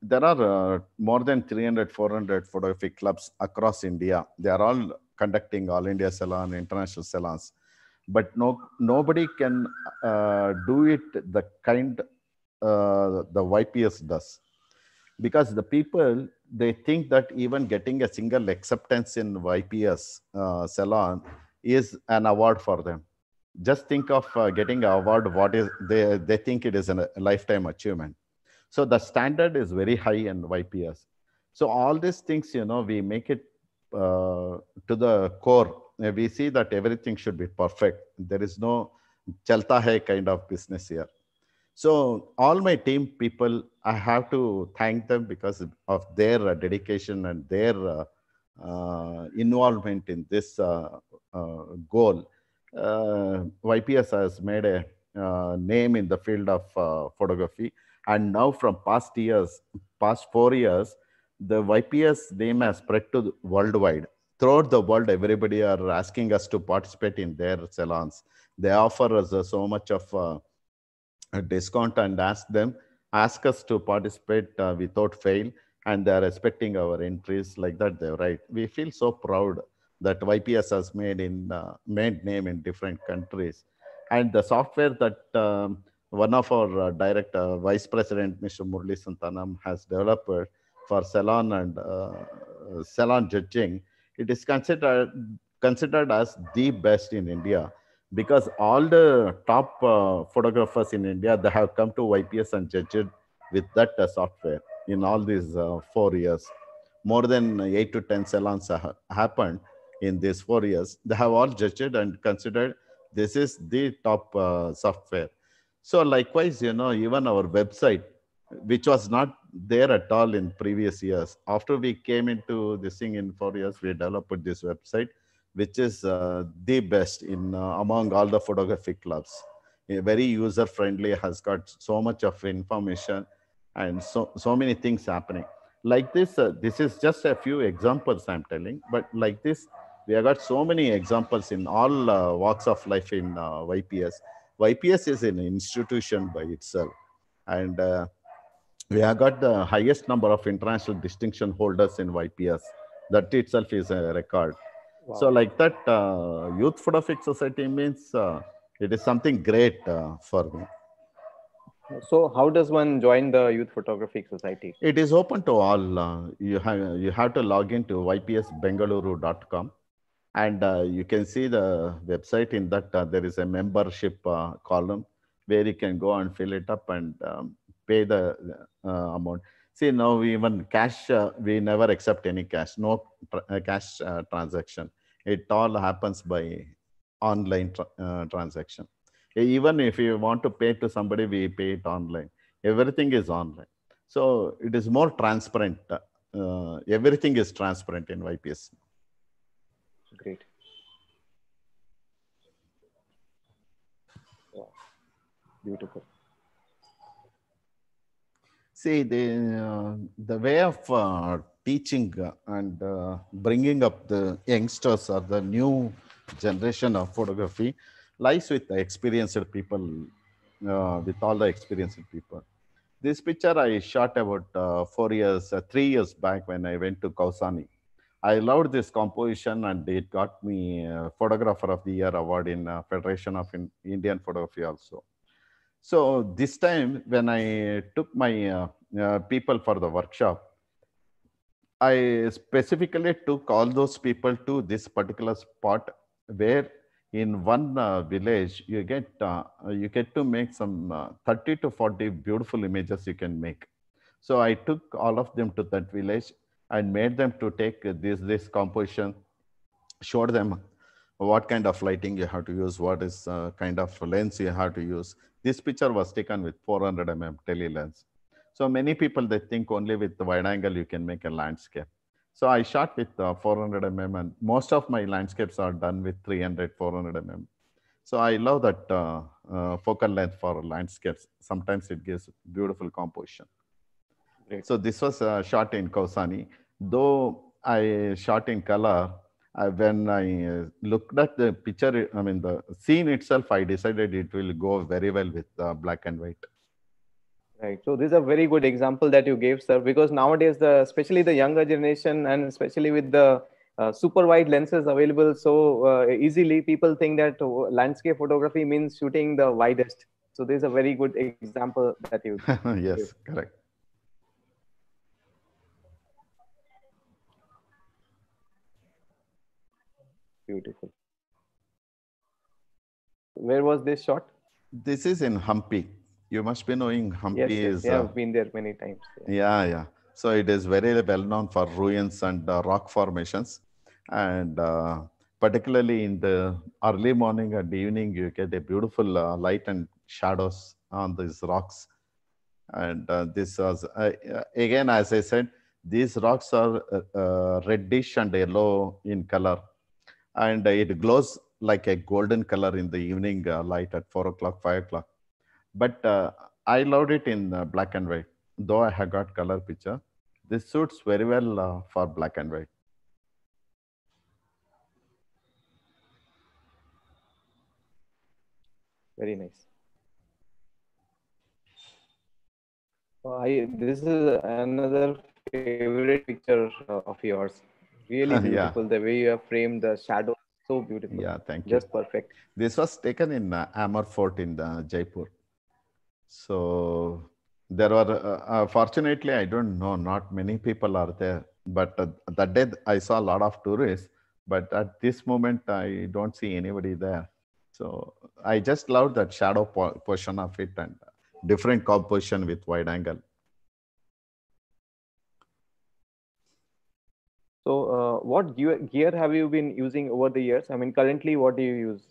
There are uh, more than 300, 400 photography clubs across India. They are all conducting All India Salon, International Salons. But no, nobody can uh, do it the kind uh, the YPS does. Because the people, they think that even getting a single acceptance in YPS salon is an award for them just think of uh, getting an award what is they they think it is a lifetime achievement so the standard is very high in yps so all these things you know we make it uh, to the core uh, we see that everything should be perfect there is no chalta hai kind of business here so all my team people i have to thank them because of their uh, dedication and their uh, uh involvement in this goal uh, YPS has made a uh, name in the field of uh, photography. And now from past years, past four years, the YPS name has spread to worldwide. Throughout the world, everybody are asking us to participate in their salons. They offer us so much of a discount and ask them, ask us to participate without fail and they are expecting our entries like that they right, we feel so proud that YPS has made in uh, made name in different countries. And the software that um, one of our uh, direct uh, vice president, Mr. Murli Santanam, has developed for salon and salon uh, judging, it is considered considered as the best in India because all the top uh, photographers in India they have come to YPS and judged with that uh, software in all these four years. More than eight to ten salons ha happened in these four years. They have all judged and considered this is the top uh, software. So likewise, you know, even our website, which was not there at all in previous years. After we came into this thing in four years, we developed this website, which is uh, the best in uh, among all the photographic clubs. very user friendly, has got so much of information and so, so many things happening. Like this, uh, this is just a few examples I'm telling, but like this, we have got so many examples in all uh, walks of life in uh, YPS. YPS is an institution by itself. And uh, we have got the highest number of international distinction holders in YPS. That itself is a record. Wow. So like that, uh, Youth Photographic Society means uh, it is something great uh, for me. So how does one join the Youth Photographic Society? It is open to all. you, have, you have to log into ypsbengaluru.com and uh, you can see the website in that uh, there is a membership uh, column where you can go and fill it up and um, pay the amount. See, now we even cash, we never accept any cash, no tra cash transaction. It all happens by online tra transaction even if you want to pay to somebody we pay it online everything is online so it is more transparent uh, everything is transparent in yps Great. Yeah. Beautiful. See, the, uh, the way of uh, teaching and uh, bringing up the youngsters or the new generation of photography lies with the experienced people, uh, with all the experienced people. This picture I shot about uh, four years, uh, three years back when I went to Kausani. I loved this composition and it got me Photographer of the Year award in uh, Federation of Indian Photography also. So this time when I took my uh, uh, people for the workshop, I specifically took all those people to this particular spot where in one uh, village you get uh, you get to make some uh, 30 to 40 beautiful images you can make so i took all of them to that village and made them to take this this composition, showed them what kind of lighting you have to use, what is uh, kind of lens you have to use. This picture was taken with 400 mm tele lens. So many people, they think only with the wide angle, you can make a landscape. So I shot with uh, 400 mm and most of my landscapes are done with 300, 400 mm. So I love that uh, uh, focal length for landscapes. Sometimes it gives beautiful composition. Great. So this was uh, shot in Kausani. Though I shot in color, I, when I uh, looked at the picture, I mean, the scene itself, I decided it will go very well with uh, black and white. Right. So this is a very good example that you gave, sir, because nowadays, the, especially the younger generation and especially with the uh, super wide lenses available so uh, easily, people think that oh, landscape photography means shooting the widest. So this is a very good example that you. yes, correct. Beautiful. Where was this shot? This is in Hampi. You must be knowing Hampi yes, yes. Yeah, uh, I've been there many times. Yeah. yeah, yeah. So it is very well known for ruins and uh, rock formations, and uh, particularly in the early morning and evening, you get a beautiful uh, light and shadows on these rocks. And uh, this was uh, again, as I said, these rocks are reddish and yellow in color and it glows like a golden color in the evening uh, light at four o'clock, five o'clock. But uh, I loved it in uh, black and white, though I had got color picture. This suits very well uh, for black and white. Very nice. I this is another favorite picture uh, of yours really beautiful yeah. the way you have framed the shadow so beautiful yeah thank you just perfect this was taken in uh, amar fort in the uh, jaipur so there were uh, uh, fortunately i don't know not many people are there but uh, that day i saw a lot of tourists but at this moment i don't see anybody there so i just loved that shadow po- portion of it and different composition with wide angle So, uh, what gear, have you been using over the years? I mean, currently, what do you use?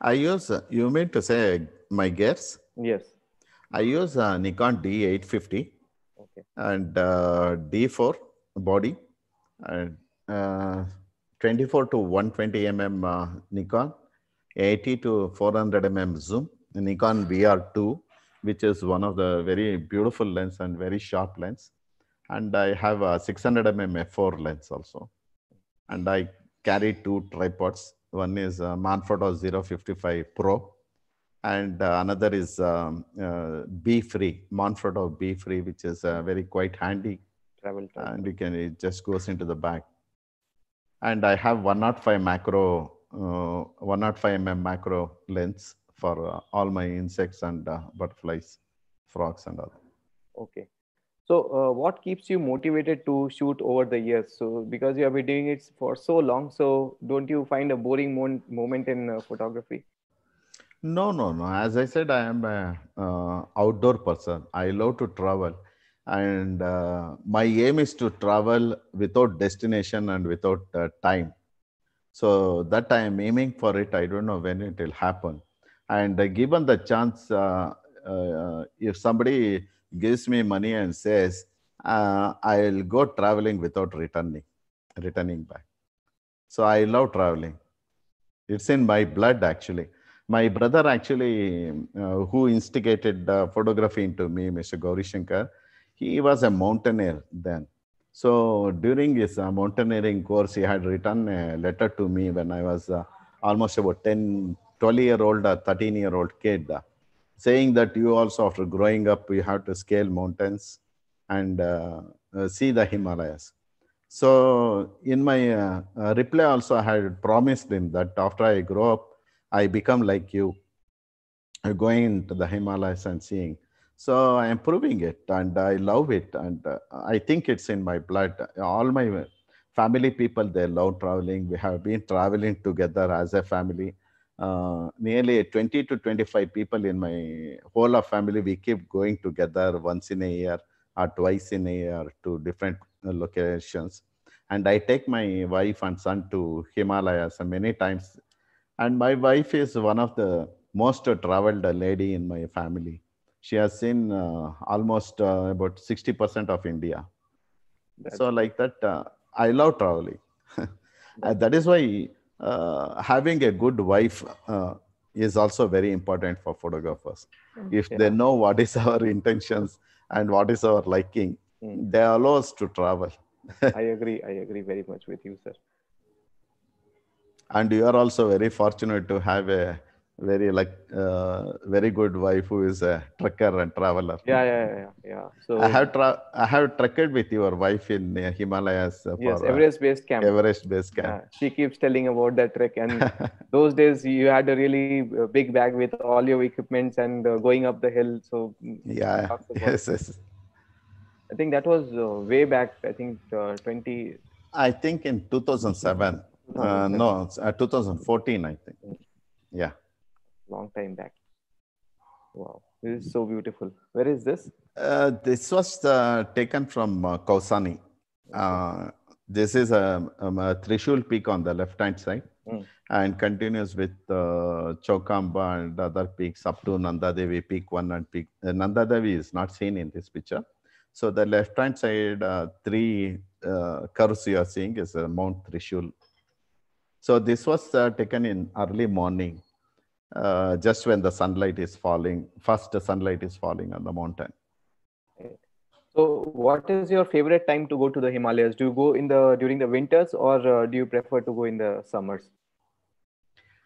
I use, you mean to say my gears? Yes. I use a uh, Nikon D850 okay. and uh, D4 body and uh, 24 to 120 mm uh, Nikon, 80 to 400 mm zoom, Nikon VR2, which is one of the very beautiful lens and very sharp lens and I have a 600 mm f4 lens also. And I carry two tripods. One is uh, Manfrotto 055 Pro and uh, another is um, uh, Be Free, Manfrotto Be Free, which is uh, very quite handy. Travel, And you can, it just goes into the bag. And I have 105 macro, uh, 105 mm macro lens for uh, all my insects and uh, butterflies, frogs and all. Okay. So, uh, what keeps you motivated to shoot over the years? So, because you have been doing it for so long, so don't you find a boring mon- moment in uh, photography? No, no, no. As I said, I am a uh, outdoor person. I love to travel, and uh, my aim is to travel without destination and without uh, time. So that I am aiming for it. I don't know when it will happen. And uh, given the chance, if somebody gives me money and says, uh, I'll go traveling without returning, returning back. So I love traveling. It's in my blood, actually. My brother, actually, uh, who instigated uh, photography into me, Mr. Gaurishankar, he was a mountaineer then. So during his uh, mountaineering course, he had written a letter to me when I was uh, almost about 10, 12 year old, 13 year old kid. Uh, saying that you also, after growing up, you have to scale mountains and uh, see the Himalayas. So in my uh, uh reply also, I had promised him that after I grow up, I become like you, uh, going to the Himalayas and seeing. So I am proving it, and I love it, and uh, I think it's in my blood. All my family people, they love traveling. We have been traveling together as a family uh, nearly 20 to 25 people in my whole of family. We keep going together once in a year or twice in a year to different locations. And I take my wife and son to Himalayas many times. And my wife is one of the most traveled lady in my family. She has seen uh, almost uh, about 60% of India. That's so like that, uh, I love traveling. Uh, that is why uh, having a good wife uh, is also very important for photographers. mm If yeah. they know what is our intentions and what is our liking, mm. they allow us to travel. I agree. I agree very much with you, sir. And you are also very fortunate to have a very like uh, very good wife who is a trekker and traveler. Yeah, yeah, yeah, yeah. So I have tra- I have trekked with your wife in uh, Himalayas. Uh, for, yes, Everest base camp. Everest base camp. Yeah, she keeps telling about that trek, and those days you had a really uh, big bag with all your equipments and uh, going up the hill. So yeah, yes, yes. I think that was uh, way back. I think twenty. I think in two thousand seven. no, 2014. I think. Yeah long time back. Wow, this is so beautiful. Where is this? Uh, this was uh, taken from uh, Kausani. Okay. Uh, this is a, uh, um, a Trishul peak on the left hand side mm. and continues with uh, Chokamba and other peaks up to Nandadevi peak 1 and peak. Uh, Nandadevi is not seen in this picture. So the left hand side, three curves you are seeing is Mount Trishul. So this was taken in early morning uh, just when the sunlight is falling, first the sunlight is falling on the mountain. So, what is your favorite time to go to the Himalayas? Do you go in the during the winters, or uh, do you prefer to go in the summers?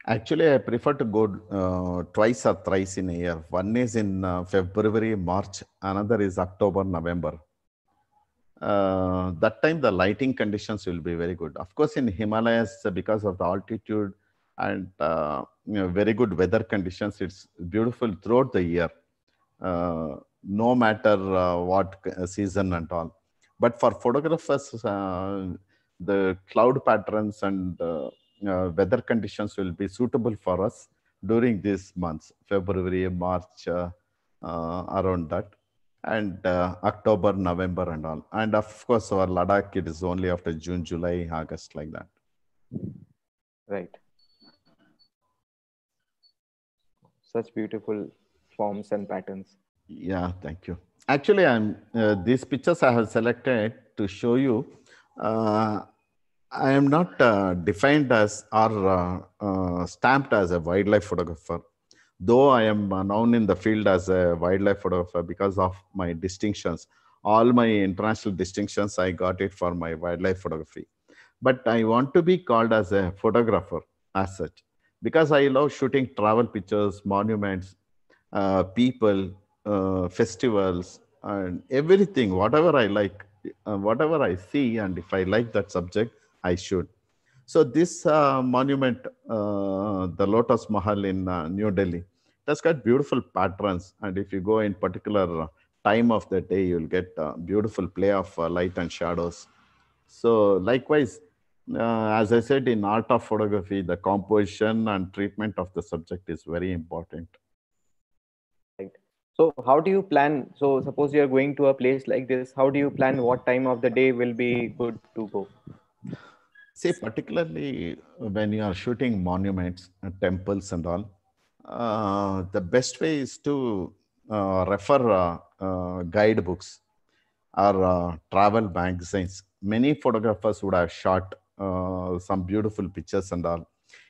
Actually, I prefer to go uh, twice or thrice in a year. One is in uh, February, March. Another is October, November. Uh, that time the lighting conditions will be very good. Of course, in Himalayas, because of the altitude and uh, you know, very good weather conditions. It's beautiful throughout the year, uh, no matter uh, what uh, season and all. But for photographers, uh, the cloud patterns and uh, weather conditions will be suitable for us during these months, February, March, around that and uh, October, November, and all. And of course, our Ladakh, it is only after June, July, August, like that. Right. such beautiful forms and patterns. Yeah, thank you. Actually, I'm uh, these pictures I have selected to show you. Uh, I am not uh, defined as or uh, uh, stamped as a wildlife photographer, though I am uh, known in the field as a wildlife photographer because of my distinctions. All my international distinctions I got it for my wildlife photography, but I want to be called as a photographer as such because I love shooting travel pictures, monuments, uh, people, uh, festivals, and everything, whatever I like, uh, whatever I see, and if I like that subject, I should. So this uh, monument, uh, the Lotus Mahal in uh, New Delhi, it has got beautiful patterns, and if you go in particular time of the day, you'll get beautiful play of light and shadows. So likewise, uh, as I said, in art of photography, the composition and treatment of the subject is very important. Right. So, how do you plan? So, suppose you are going to a place like this, how do you plan what time of the day will be good to go? See, particularly when you are shooting monuments, and uh, temples, and all, uh, the best way is to uh, refer uh, uh, guidebooks or travel magazines. Many photographers would have shot uh, some beautiful pictures and all.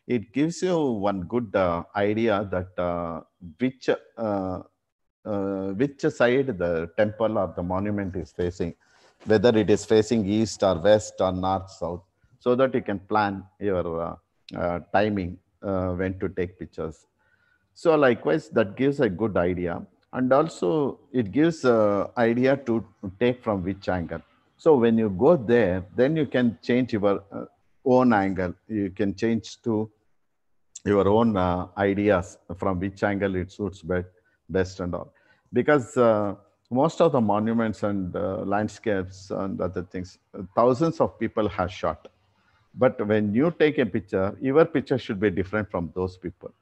It gives you one good uh, idea that uh, which uh, uh, which side the temple or the monument is facing, whether it is facing east or west or north, south, so that you can plan your uh, timing when to take pictures. So likewise, that gives a good idea. And also it gives idea to take from which angle so when you go there, then you can change your uh, own angle. You can change to your own uh, ideas from which angle it suits best and all. Because uh, most of the monuments and uh, landscapes and other things, thousands of people have shot. But when you take a picture, your picture should be different from those people.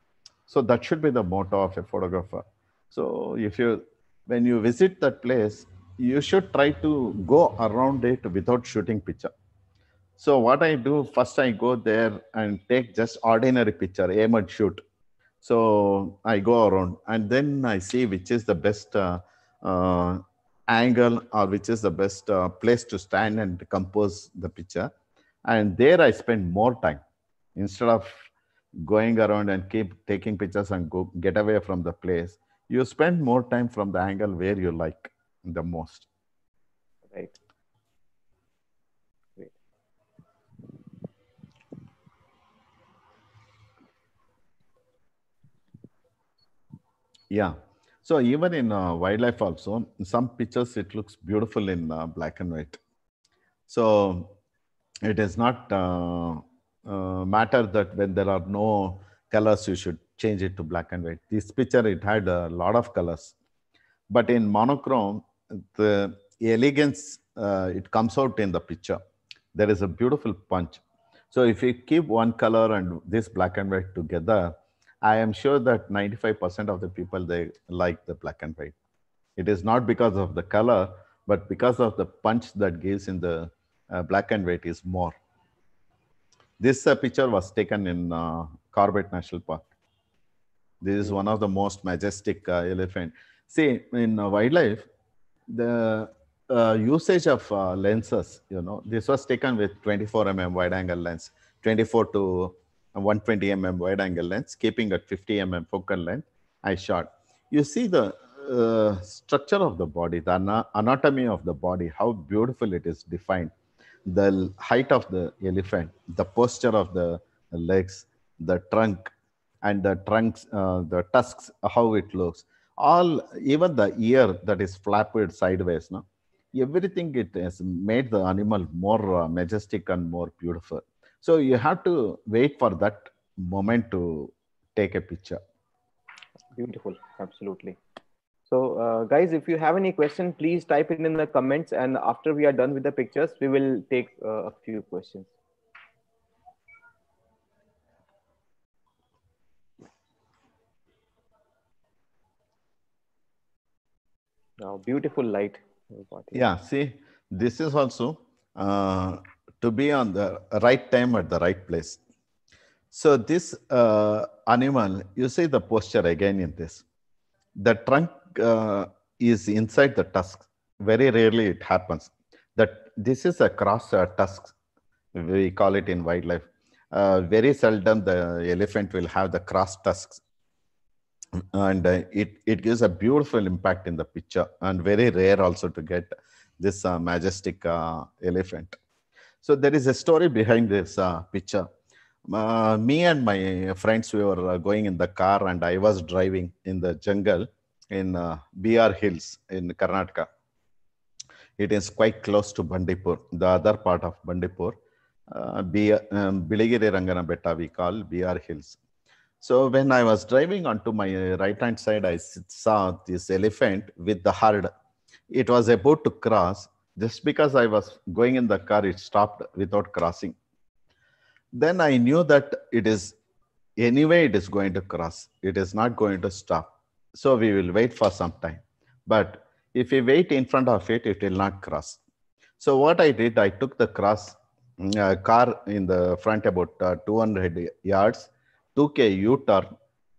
So that should be the motto of a photographer. So if you, when you visit that place, you should try to go around it without shooting picture. So what I do, first I go there and take just ordinary picture, aim and shoot. So I go around and then I see which is the best uh, uh, angle or which is the best uh, place to stand and compose the picture. And there I spend more time instead of going around and keep taking pictures and go get away from the place. You spend more time from the angle where you like the most. Right. Great. Yeah. So even in uh, wildlife also, some pictures it looks beautiful in uh, black and white. So it is not uh, uh, matter that when there are no colors, you should change it to black and white. This picture, it had a lot of colors. But in monochrome, the elegance uh, it comes out in the picture there is a beautiful punch so if you keep one color and this black and white together i am sure that 95% of the people they like the black and white it is not because of the color but because of the punch that gives in the uh, black and white is more this uh, picture was taken in uh, Corbett National Park. This is hmm. one of the most majestic uh, elephant. See, in uh, wildlife, the uh, usage of uh, lenses, you know, this was taken with 24 mm wide angle lens, 24 to 120 mm wide angle lens, keeping at 50 mm focal length, I shot. You see the uh, structure of the body, the anatomy of the body, how beautiful it is defined, the height of the elephant, the posture of the legs, the trunk, and the trunks, uh, the tusks, how it looks all even the ear that is flapped sideways now everything it has made the animal more uh, majestic and more beautiful so you have to wait for that moment to take a picture beautiful absolutely so uh, guys if you have any question please type it in the comments and after we are done with the pictures we will take uh, a few questions Now, beautiful light. Yeah, see, this is also uh, to be on the right time at the right place. So this uh, animal, you see the posture again in this. The trunk uh, is inside the tusk. Very rarely it happens. That this is a cross uh, tusk. We call it in wildlife. Uh, very seldom the elephant will have the cross tusks and uh, it it gives a beautiful impact in the picture and very rare also to get this uh, majestic uh, elephant so there is a story behind this uh, picture uh, me and my friends we were uh, going in the car and i was driving in the jungle in br hills in karnataka it is quite close to bandipur the other part of bandipur uh, B, um, biligiri rangana betta we call br hills so when I was driving onto my right hand side, I saw this elephant with the herd. It was about to cross. Just because I was going in the car, it stopped without crossing. Then I knew that it is anyway it is going to cross. It is not going to stop. So we will wait for some time. But if we wait in front of it, it will not cross. So what I did, I took the cross uh, car in the front about uh, 200 yards took a U-turn,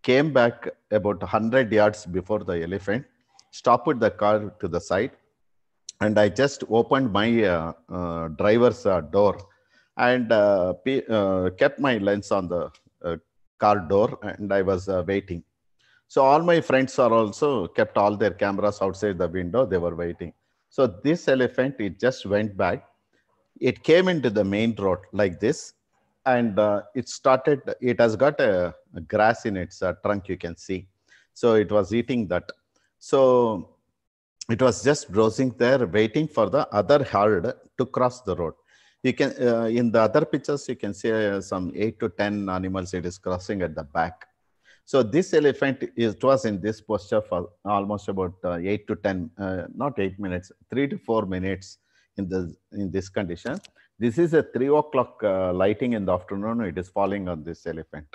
came back about 100 yards before the elephant, stopped the car to the side, and I just opened my uh, uh, driver's uh, door and uh, uh, kept my lens on the uh, car door, and I was waiting. So all my friends are also kept all their cameras outside the window. They were waiting. So this elephant, it just went back. It came into the main road like this and uh, it started, it has got a, a grass in its uh, trunk, you can see. So it was eating that. So it was just browsing there, waiting for the other herd to cross the road. You can, uh, in the other pictures, you can see uh, some eight to 10 animals it is crossing at the back. So this elephant is, it was in this posture for almost about uh, eight to 10, uh, not eight minutes, three to four minutes in, this in this condition. This is a three o'clock uh, lighting in the afternoon. It is falling on this elephant.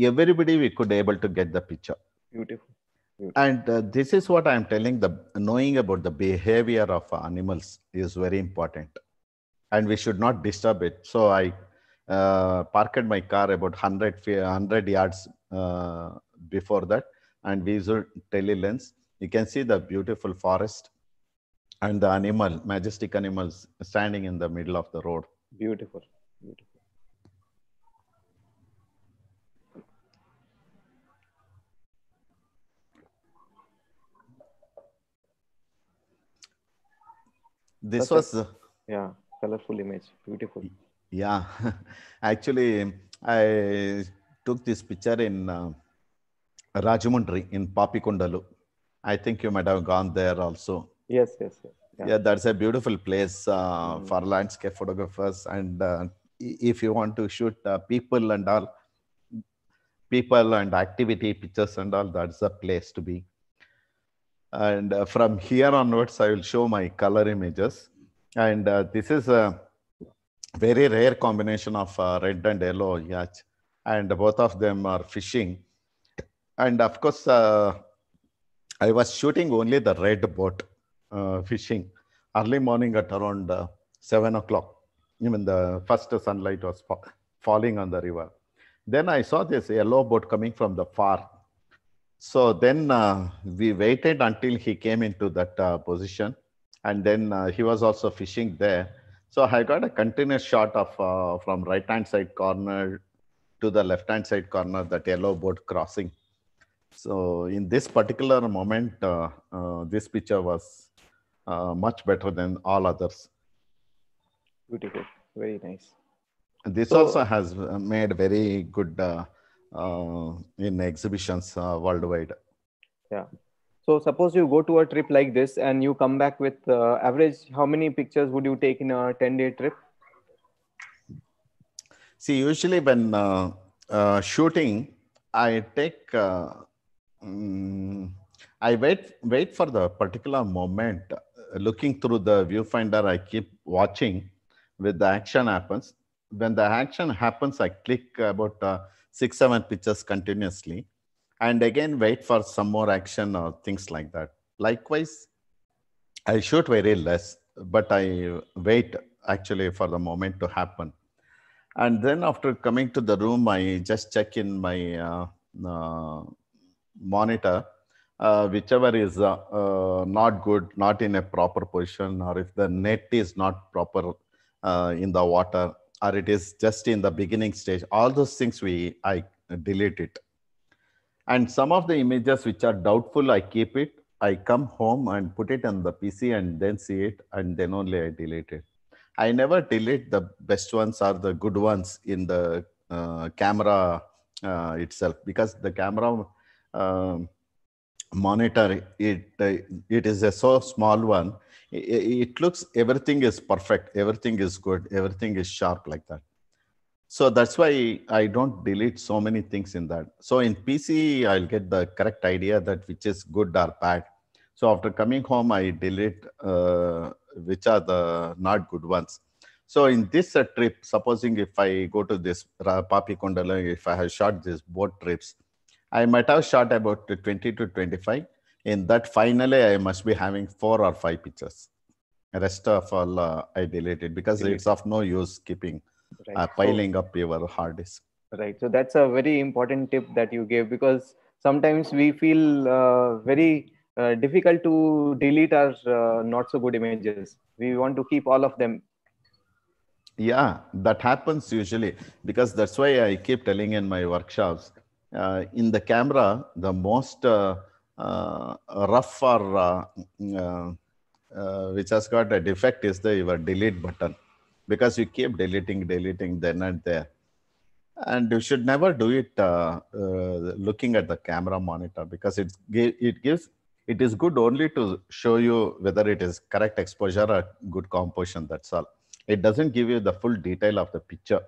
Everybody we could able to get the picture. Beautiful. And uh, this is what I'm telling. The knowing about the behavior of animals is very important, and we should not disturb it. So I uh, parked my car about 100 yards uh, before that, and visual tele lens. You can see the beautiful forest and the animal, majestic animals standing in the middle of the road. Beautiful. Beautiful. This was a, uh, yeah, colorful image. Beautiful. Yeah, actually, I took this picture in uh, Rajamundry in Papikondalu. I think you might have gone there also Yes, yes, yes. Yeah. yeah that's a beautiful place uh, mm. for landscape photographers. And uh, if you want to shoot uh, people and all, people and activity pictures and all, that's a place to be. And uh, from here onwards, I will show my color images. And uh, this is a very rare combination of uh, red and yellow yacht. And both of them are fishing. And of course, I was shooting only the red boat uh, fishing early morning at around uh, 7 o'clock. Even the first sunlight was fa falling on the river. Then I saw this yellow boat coming from the far. So then uh, we waited until he came into that uh, position. And then uh, he was also fishing there. So I got a continuous shot of uh, from right hand side corner to the left hand side corner, that yellow boat crossing. So in this particular moment, this picture was uh, much better than all others. Beautiful, very nice. This so, also has uh, made very good uh, uh, in exhibitions uh, worldwide. Yeah. So suppose you go to a trip like this and you come back with average, how many pictures would you take in a 10 day trip? See, usually when shooting, I take um, I wait wait for the particular moment looking through the viewfinder, I keep watching with the action happens. When the action happens, I click about uh, six, seven pictures continuously and again wait for some more action or things like that. Likewise, I shoot very less, but I wait actually for the moment to happen. And then after coming to the room, I just check in my uh, uh, monitor uh, whichever is uh, uh, not good, not in a proper position, or if the net is not proper uh, in the water, or it is just in the beginning stage, all those things we I delete it. And some of the images which are doubtful, I keep it. I come home and put it on the PC and then see it, and then only I delete it. I never delete the best ones or the good ones in the uh, camera uh, itself because the camera. Um, monitor it uh, it is a so small one it looks everything is perfect everything is good everything is sharp like that so that's why i don't delete so many things in that so in pc i'll get the correct idea that which is good or bad so after coming home i delete uh, which are the not good ones so in this uh, trip supposing if i go to this uh, papi kondala if i have shot this boat trips I might have shot about 20 to 25. In that finally, I must be having four or five pictures. The rest of all uh, I deleted because Delete. it's of no use keeping right. uh, piling up your hard disk. Right. So that's a very important tip that you gave because sometimes we feel uh, very uh, difficult to delete our uh, not so good images we want to keep all of them yeah that happens usually because that's why i keep telling in my workshops uh, in the camera, the most uh, uh, rough or mm, which has got a defect is the your delete button because you keep deleting, deleting then and there. And you should never do it uh, uh, looking at the camera monitor because it, it gives, it is good only to show you whether it is correct exposure or good composition, that's all. It doesn't give you the full detail of the picture.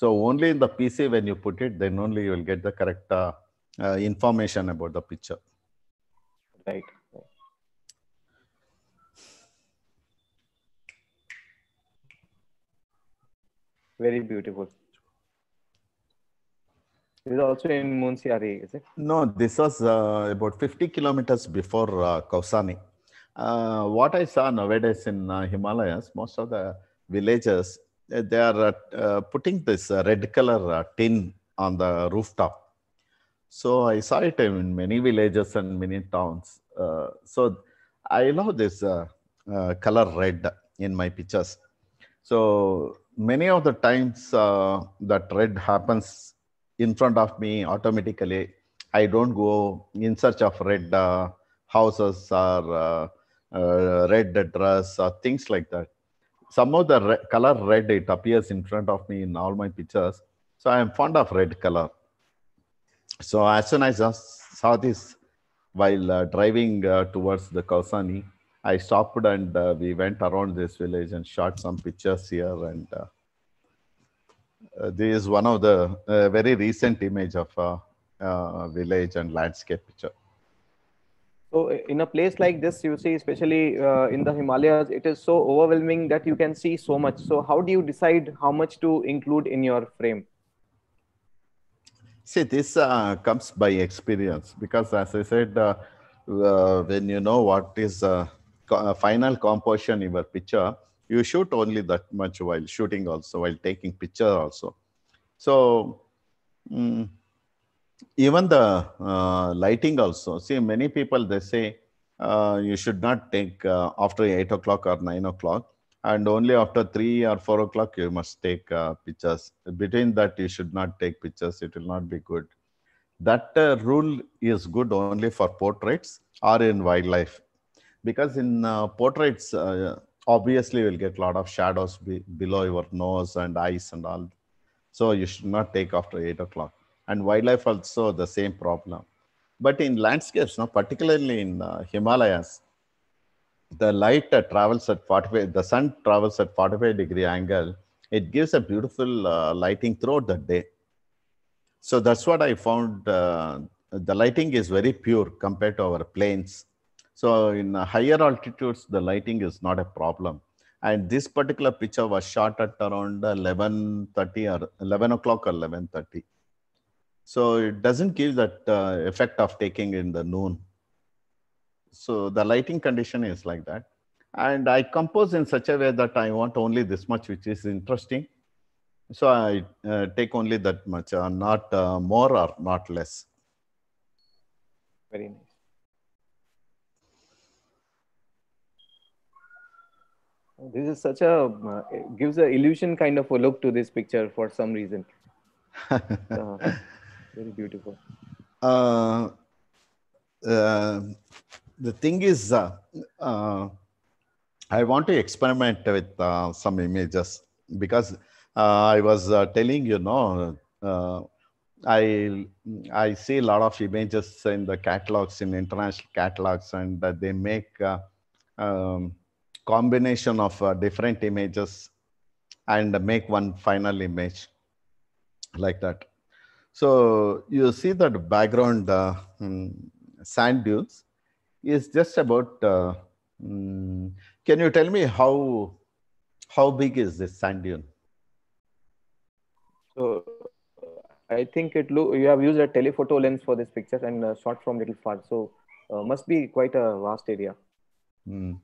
So only in the PC when you put it, then only you will get the correct uh, uh, information about the picture. Right. Very beautiful. This is also in Munsiari, is it? No, this was uh, about 50 kilometers before uh, Kausani. Uh, what I saw nowadays in uh, Himalayas, most of the villages uh, they are uh, uh putting this uh, red color tin on the rooftop. So I saw it in many villages and many towns. so I love this color red in my pictures. So many of the times that red happens in front of me automatically. I don't go in search of red houses or uh, uh, red dress or things like that some of the color red, it appears in front of me in all my pictures. So I am fond of red color. So as soon as I saw this while uh, driving uh, towards the Kausani, I stopped and uh, we went around this village and shot some pictures here. And uh, uh, this is one of the uh, very recent image of a village and landscape picture. So in a place like this, you see, especially uh, in the Himalayas, it is so overwhelming that you can see so much. So how do you decide how much to include in your frame? See, this uh, comes by experience because, as I said, uh, uh when you know what is uh, co uh, final composition in your picture, you shoot only that much while shooting also, while taking picture also. So. Mm, even the uh, lighting also see many people they say uh, you should not take uh, after 8 o'clock or 9 o'clock and only after 3 or 4 o'clock you must take uh, pictures between that you should not take pictures it will not be good that uh, rule is good only for portraits or in wildlife because in uh, portraits obviously you'll get a lot of shadows be below your nose and eyes and all so you should not take after 8 o'clock and wildlife also the same problem. But in landscapes, no, particularly in uh, Himalayas, the light uh, travels at 45, the sun travels at 45 degree angle. It gives a beautiful uh, lighting throughout the day. So that's what I found. Uh, the lighting is very pure compared to our plains. So in uh, higher altitudes, the lighting is not a problem. And this particular picture was shot at around 11.30 or 11 o'clock or 11.30. So it doesn't give that uh, effect of taking in the noon. So the lighting condition is like that. And I compose in such a way that I want only this much, which is interesting. So I uh, take only that much, uh, not uh, more or not less. Very nice. this is such a uh, gives a illusion kind of a look to this picture for some reason uh, very beautiful uh, uh, the thing is uh, uh, i want to experiment with uh, some images because uh, i was uh, telling you know uh, I I see a lot of images in the catalogs in international catalogs, and uh, they make uh, um, combination of uh, different images and make one final image like that. So you see that background uh, hmm, sand dunes is just about, uh, hmm, can you tell me how, how big is this sand dune? So uh, I think it lo- you have used a telephoto lens for this picture and uh, shot from little far. So uh, must be quite a vast area. Mm.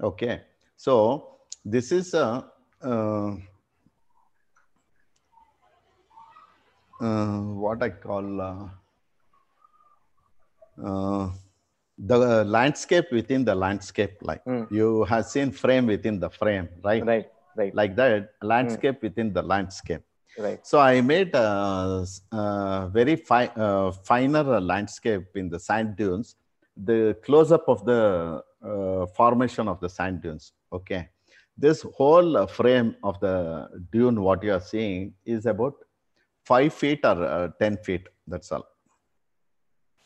Okay. So this is a, uh, Uh, what I call uh, uh, the landscape within the landscape. Like mm. you have seen frame within the frame, right? Right, right. Like that, hmm. landscape mm. within the landscape. Right. So I made a, a very fi finer landscape in the sand dunes, the close up of the uh, formation of the sand dunes. Okay. This whole frame of the dune, what you are seeing, is about 5 feet or uh, 10 feet. That's all.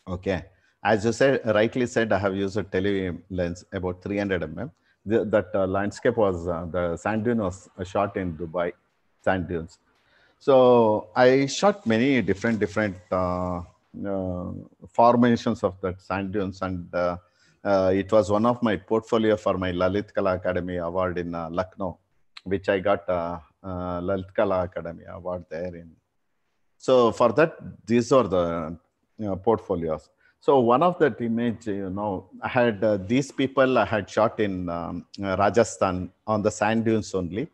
Okay. As you said, rightly said, I have used a tele lens about 300 mm. The, that uh, landscape was uh, the sand dune was uh, shot in Dubai, sand dunes. So I shot many different different uh, uh, formations of that sand dunes, and it was one of my portfolio for my Lalit Kala Academy award in Lucknow, which I got uh, Lalit Kala Academy award there in so for that, these are the you know, portfolios. So one of that image, you know, I had uh, these people I had shot in um, Rajasthan on the sand dunes only,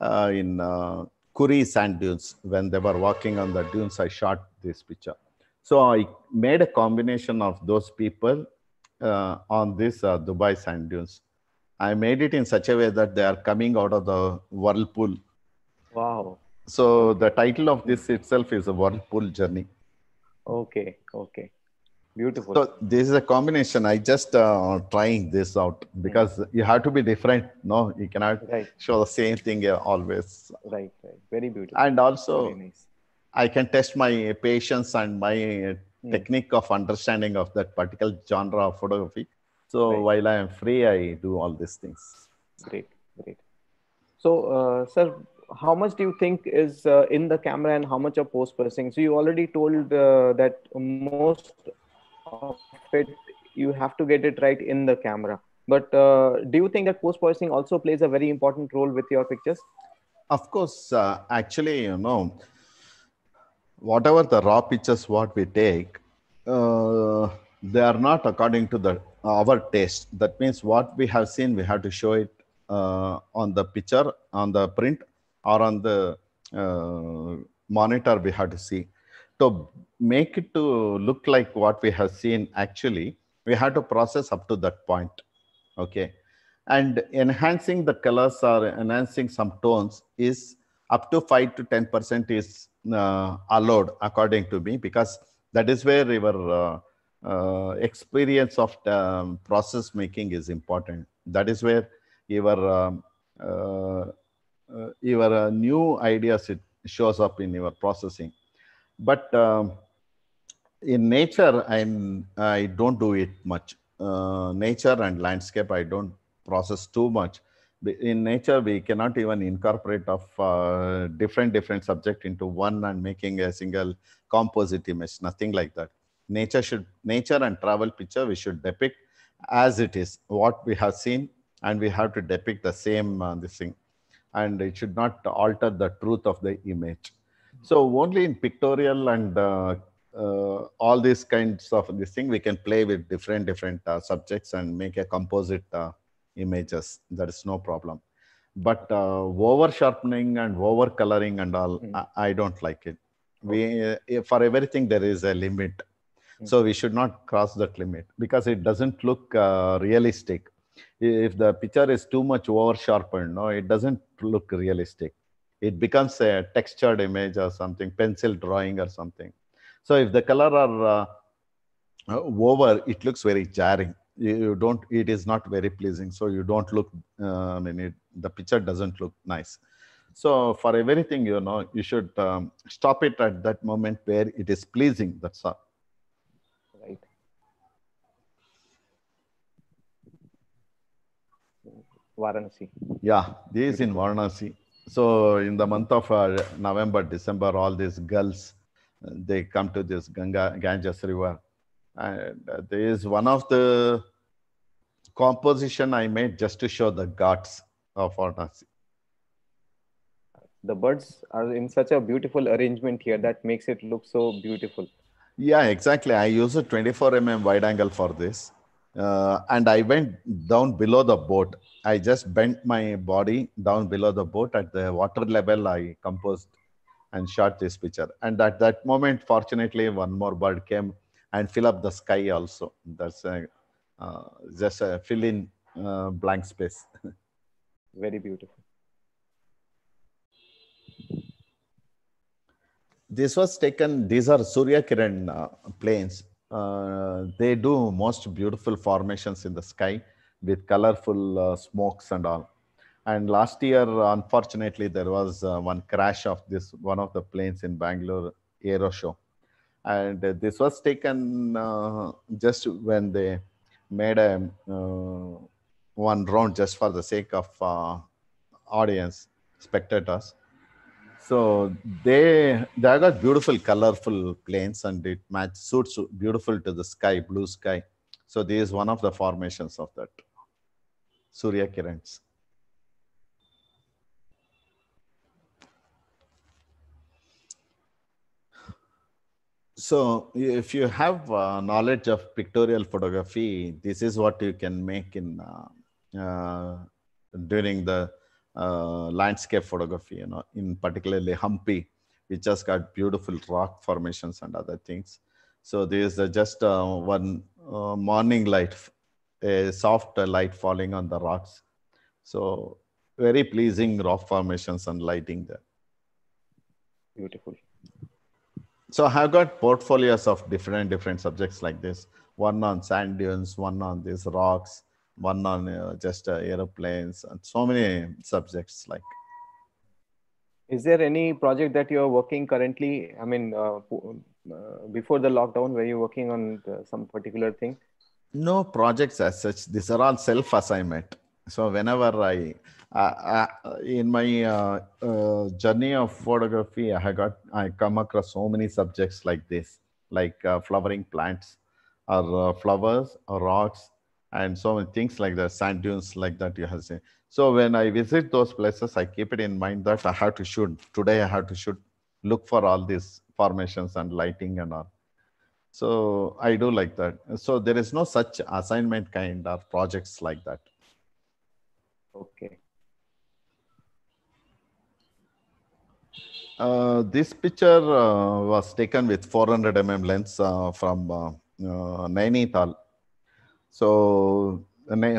uh, in uh, Kuri sand dunes when they were walking on the dunes. I shot this picture. So I made a combination of those people uh, on this uh, Dubai sand dunes. I made it in such a way that they are coming out of the whirlpool. Wow. So the title of this itself is a whirlpool journey. Okay. Okay. Beautiful. So this is a combination. I just uh, trying this out because you have to be different. No, you cannot right. show the same thing uh, always. Right. Right. Very beautiful. And also, nice. I can test my patience and my uh, hmm. technique of understanding of that particular genre of photography. So right. while I am free, I do all these things. Great, great. So, uh, sir, how much do you think is uh, in the camera and how much are post processing? So you already told uh, that most of it you have to get it right in the camera. But uh, do you think that post processing also plays a very important role with your pictures? Of course, uh, actually, you know, whatever the raw pictures what we take, uh, they are not according to the our taste. That means what we have seen, we have to show it uh, on the picture on the print or on the uh, monitor we have to see. To make it to look like what we have seen actually, we have to process up to that point. Okay. And enhancing the colors or enhancing some tones is up to 5 to 10% is uh, allowed according to me because that is where your uh, uh, experience of um, process making is important. That is where your um, uh, uh, your uh, new ideas it shows up in your processing but um, in nature i'm i don't do it much uh, nature and landscape i don't process too much in nature we cannot even incorporate of uh, different different subject into one and making a single composite image nothing like that nature should nature and travel picture we should depict as it is what we have seen and we have to depict the same uh, this thing and it should not alter the truth of the image. So only in pictorial and uh, uh, all these kinds of this thing, we can play with different different uh, subjects and make a composite uh, images. There is no problem. But uh, over sharpening and over coloring and all, mm. I, I, don't like it. Okay. We uh, for everything there is a limit, mm. so we should not cross that limit because it doesn't look realistic. If the picture is too much over sharpened, no, it doesn't look realistic. It becomes a textured image or something, pencil drawing or something. So if the color are uh, uh over, it looks very jarring. You don't, it is not very pleasing. So you don't look, uh, I mean, it, the picture doesn't look nice. So for everything, you know, you should um, stop it at that moment where it is pleasing. That's all. Varanasi. Yeah, this is in Varanasi. So in the month of uh, November, December, all these girls, uh, they come to this Ganga, Ganges river. And uh, there is one of the composition I made just to show the gods of Varanasi. The birds are in such a beautiful arrangement here that makes it look so beautiful. Yeah, exactly. I use a 24 mm wide angle for this uh, and I went down below the boat. I just bent my body down below the boat at the water level. I composed and shot this picture. And at that moment, fortunately, one more bird came and fill up the sky also. That's a, uh, just a fill in uh, blank space. Very beautiful. This was taken, these are Surya Kiran uh, planes uh, they do most beautiful formations in the sky with colorful uh, smokes and all. And last year, unfortunately, there was uh, one crash of this one of the planes in Bangalore Aero Show. And this was taken uh, just when they made a uh, one round just for the sake of uh, audience spectators so they they got beautiful, colorful planes, and it matches suits beautiful to the sky, blue sky. So this is one of the formations of that Surya currents. So if you have uh, knowledge of pictorial photography, this is what you can make in uh, uh, during the uh, landscape photography, you know, in particularly Hampi, which has got beautiful rock formations and other things. So there is just uh, one uh, morning light, a soft light falling on the rocks. So very pleasing rock formations and lighting there. Beautiful. So I've got portfolios of different different subjects like this. One on sand dunes, one on these rocks, one on uh, just uh, aeroplanes and so many subjects like is there any project that you're working currently i mean uh, uh before the lockdown were you working on the, uh, some particular thing no projects as such these are all self assignment so whenever i uh, uh, in my uh, uh, journey of photography i got i come across so many subjects like this like flowering plants or flowers or rocks and so many things like the sand dunes like that you have seen. So when I visit those places, I keep it in mind that I have to shoot. Today I have to shoot, look for all these formations and lighting and all. So I do like that. So there is no such assignment kind or projects like that. Okay. Uh, this picture uh, was taken with 400 mm lens uh, from uh, uh Nainital so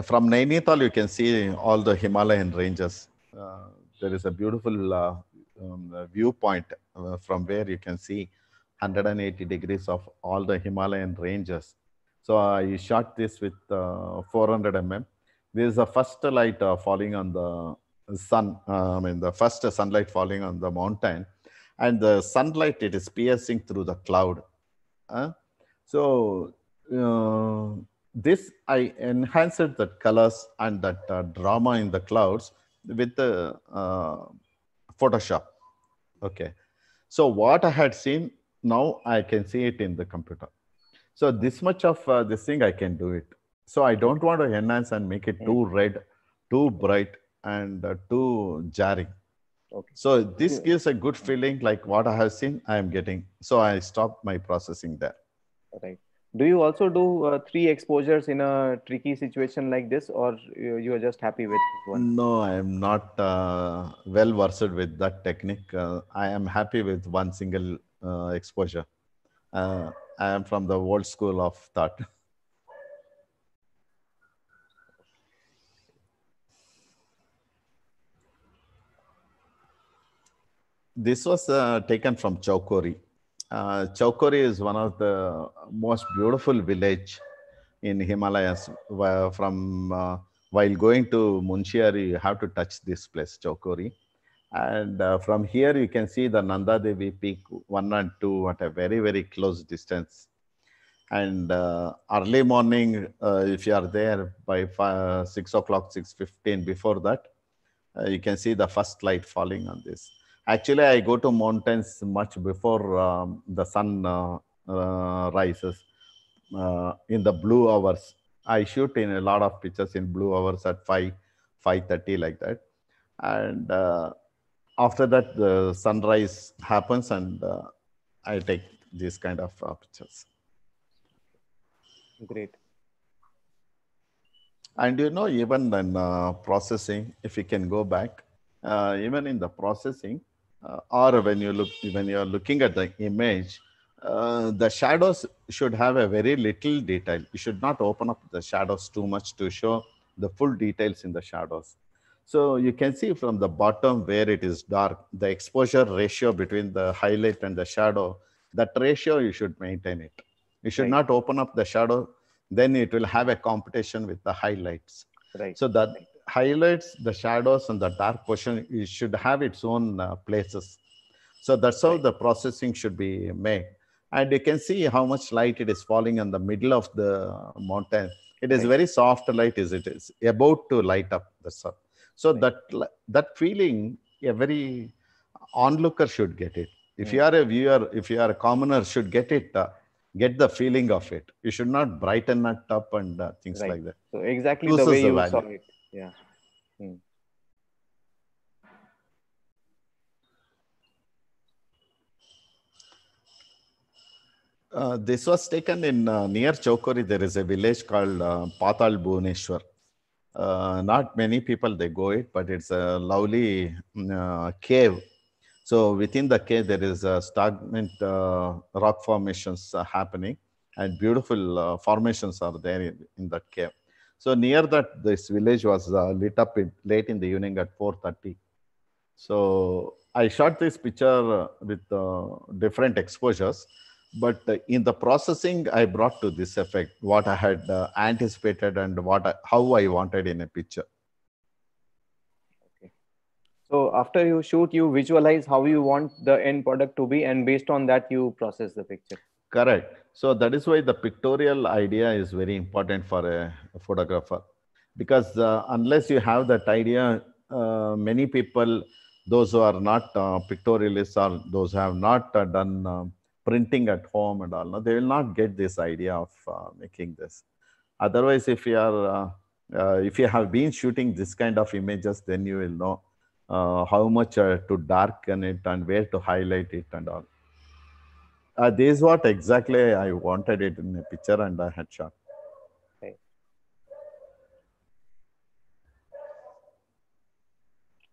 from Nainital, you can see all the Himalayan ranges. Uh, there is a beautiful uh, um, uh, viewpoint uh, from where you can see 180 degrees of all the Himalayan ranges. So uh, I shot this with uh, 400 mm. This is the first light falling on the sun, I mean the first sunlight falling on the mountain. And the sunlight, it is piercing through the cloud. so this I enhanced the colors and that uh, drama in the clouds with the uh, Photoshop. Okay. So what I had seen, now I can see it in the computer. So this much of uh, this thing, I can do it. So I don't want to enhance and make it hmm. too red, too bright and uh, too jarring. Okay. So this gives a good feeling like what I have seen, I am getting. So I stop my processing there. Right do you also do uh, three exposures in a tricky situation like this or you, you are just happy with one no i am not uh, well versed with that technique uh, i am happy with one single uh, exposure uh, i am from the old school of thought this was uh, taken from Chaukori uh, Chaukori is one of the most beautiful village in Himalayas. From uh, while going to Munshiari, you have to touch this place, Chaukori. And uh, from here, you can see the Nanda Devi peak one and two at a very, very close distance. And uh, early morning, uh, if you are there by five, six o'clock, 6.15 before that, uh, you can see the first light falling on this Actually, I go to mountains much before um, the sun uh, uh, rises uh, in the blue hours. I shoot in a lot of pictures in blue hours at 5, 5.30 like that. And after that, the sunrise happens and I take these kind of uh, pictures. Great. And you know, even in uh, processing, if you can go back, uh, even in the processing, uh, or when you look when you are looking at the image uh, the shadows should have a very little detail you should not open up the shadows too much to show the full details in the shadows so you can see from the bottom where it is dark the exposure ratio between the highlight and the shadow that ratio you should maintain it you should right. not open up the shadow then it will have a competition with the highlights right so that highlights the shadows and the dark portion. It should have its own uh, places. So that's how the processing should be made. And you can see how much light it is falling in the middle of the mountain. It is very soft light as it is about to light up the sun. So that that feeling, a very onlooker should get it. If you are a viewer, if you are a commoner, should get it. Uh, get the feeling of it. You should not brighten that up and uh, things like that. So exactly Loses the way the you value. saw it. Yeah. Hmm. Uh, this was taken in uh, near Chokori. There is a village called uh, Patal Bhuneshwar. Uh, not many people they go it, but it's a lovely mm, uh, cave. So within the cave there is a stagnant uh, rock formations happening, and beautiful formations are there in, in that cave. So near that, this village was uh, lit up in, late in the evening at 4.30. So I shot this picture uh, with uh, different exposures, but uh, in the processing, I brought to this effect what I had uh, anticipated and what I, how I wanted in a picture. So after you shoot, you visualize how you want the end product to be, and based on that, you process the picture. Correct. So that is why the pictorial idea is very important for a, photographer, because uh, unless you have that idea, uh, many people, those who are not uh, pictorialists or those who have not uh, done uh, printing at home and all, they will not get this idea of uh, making this. Otherwise, if you are, if you have been shooting this kind of images, then you will know how much to darken it and where to highlight it and all uh, this is what exactly I wanted it in a picture and I had shot.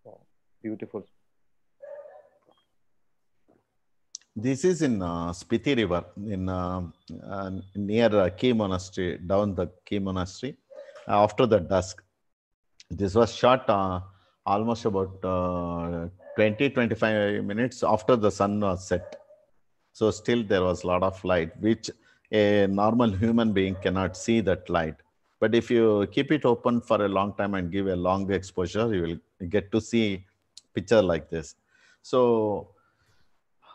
Oh, beautiful. This is in uh, Spiti River, in uh, uh, near uh, Key Monastery, down the Key Monastery, uh, after the dusk. This was shot uh, almost about uh, 20-25 minutes after the sun was set. So still there was a lot of light, which a normal human being cannot see that light. But if you keep it open for a long time and give a long exposure, you will get to see picture like this. So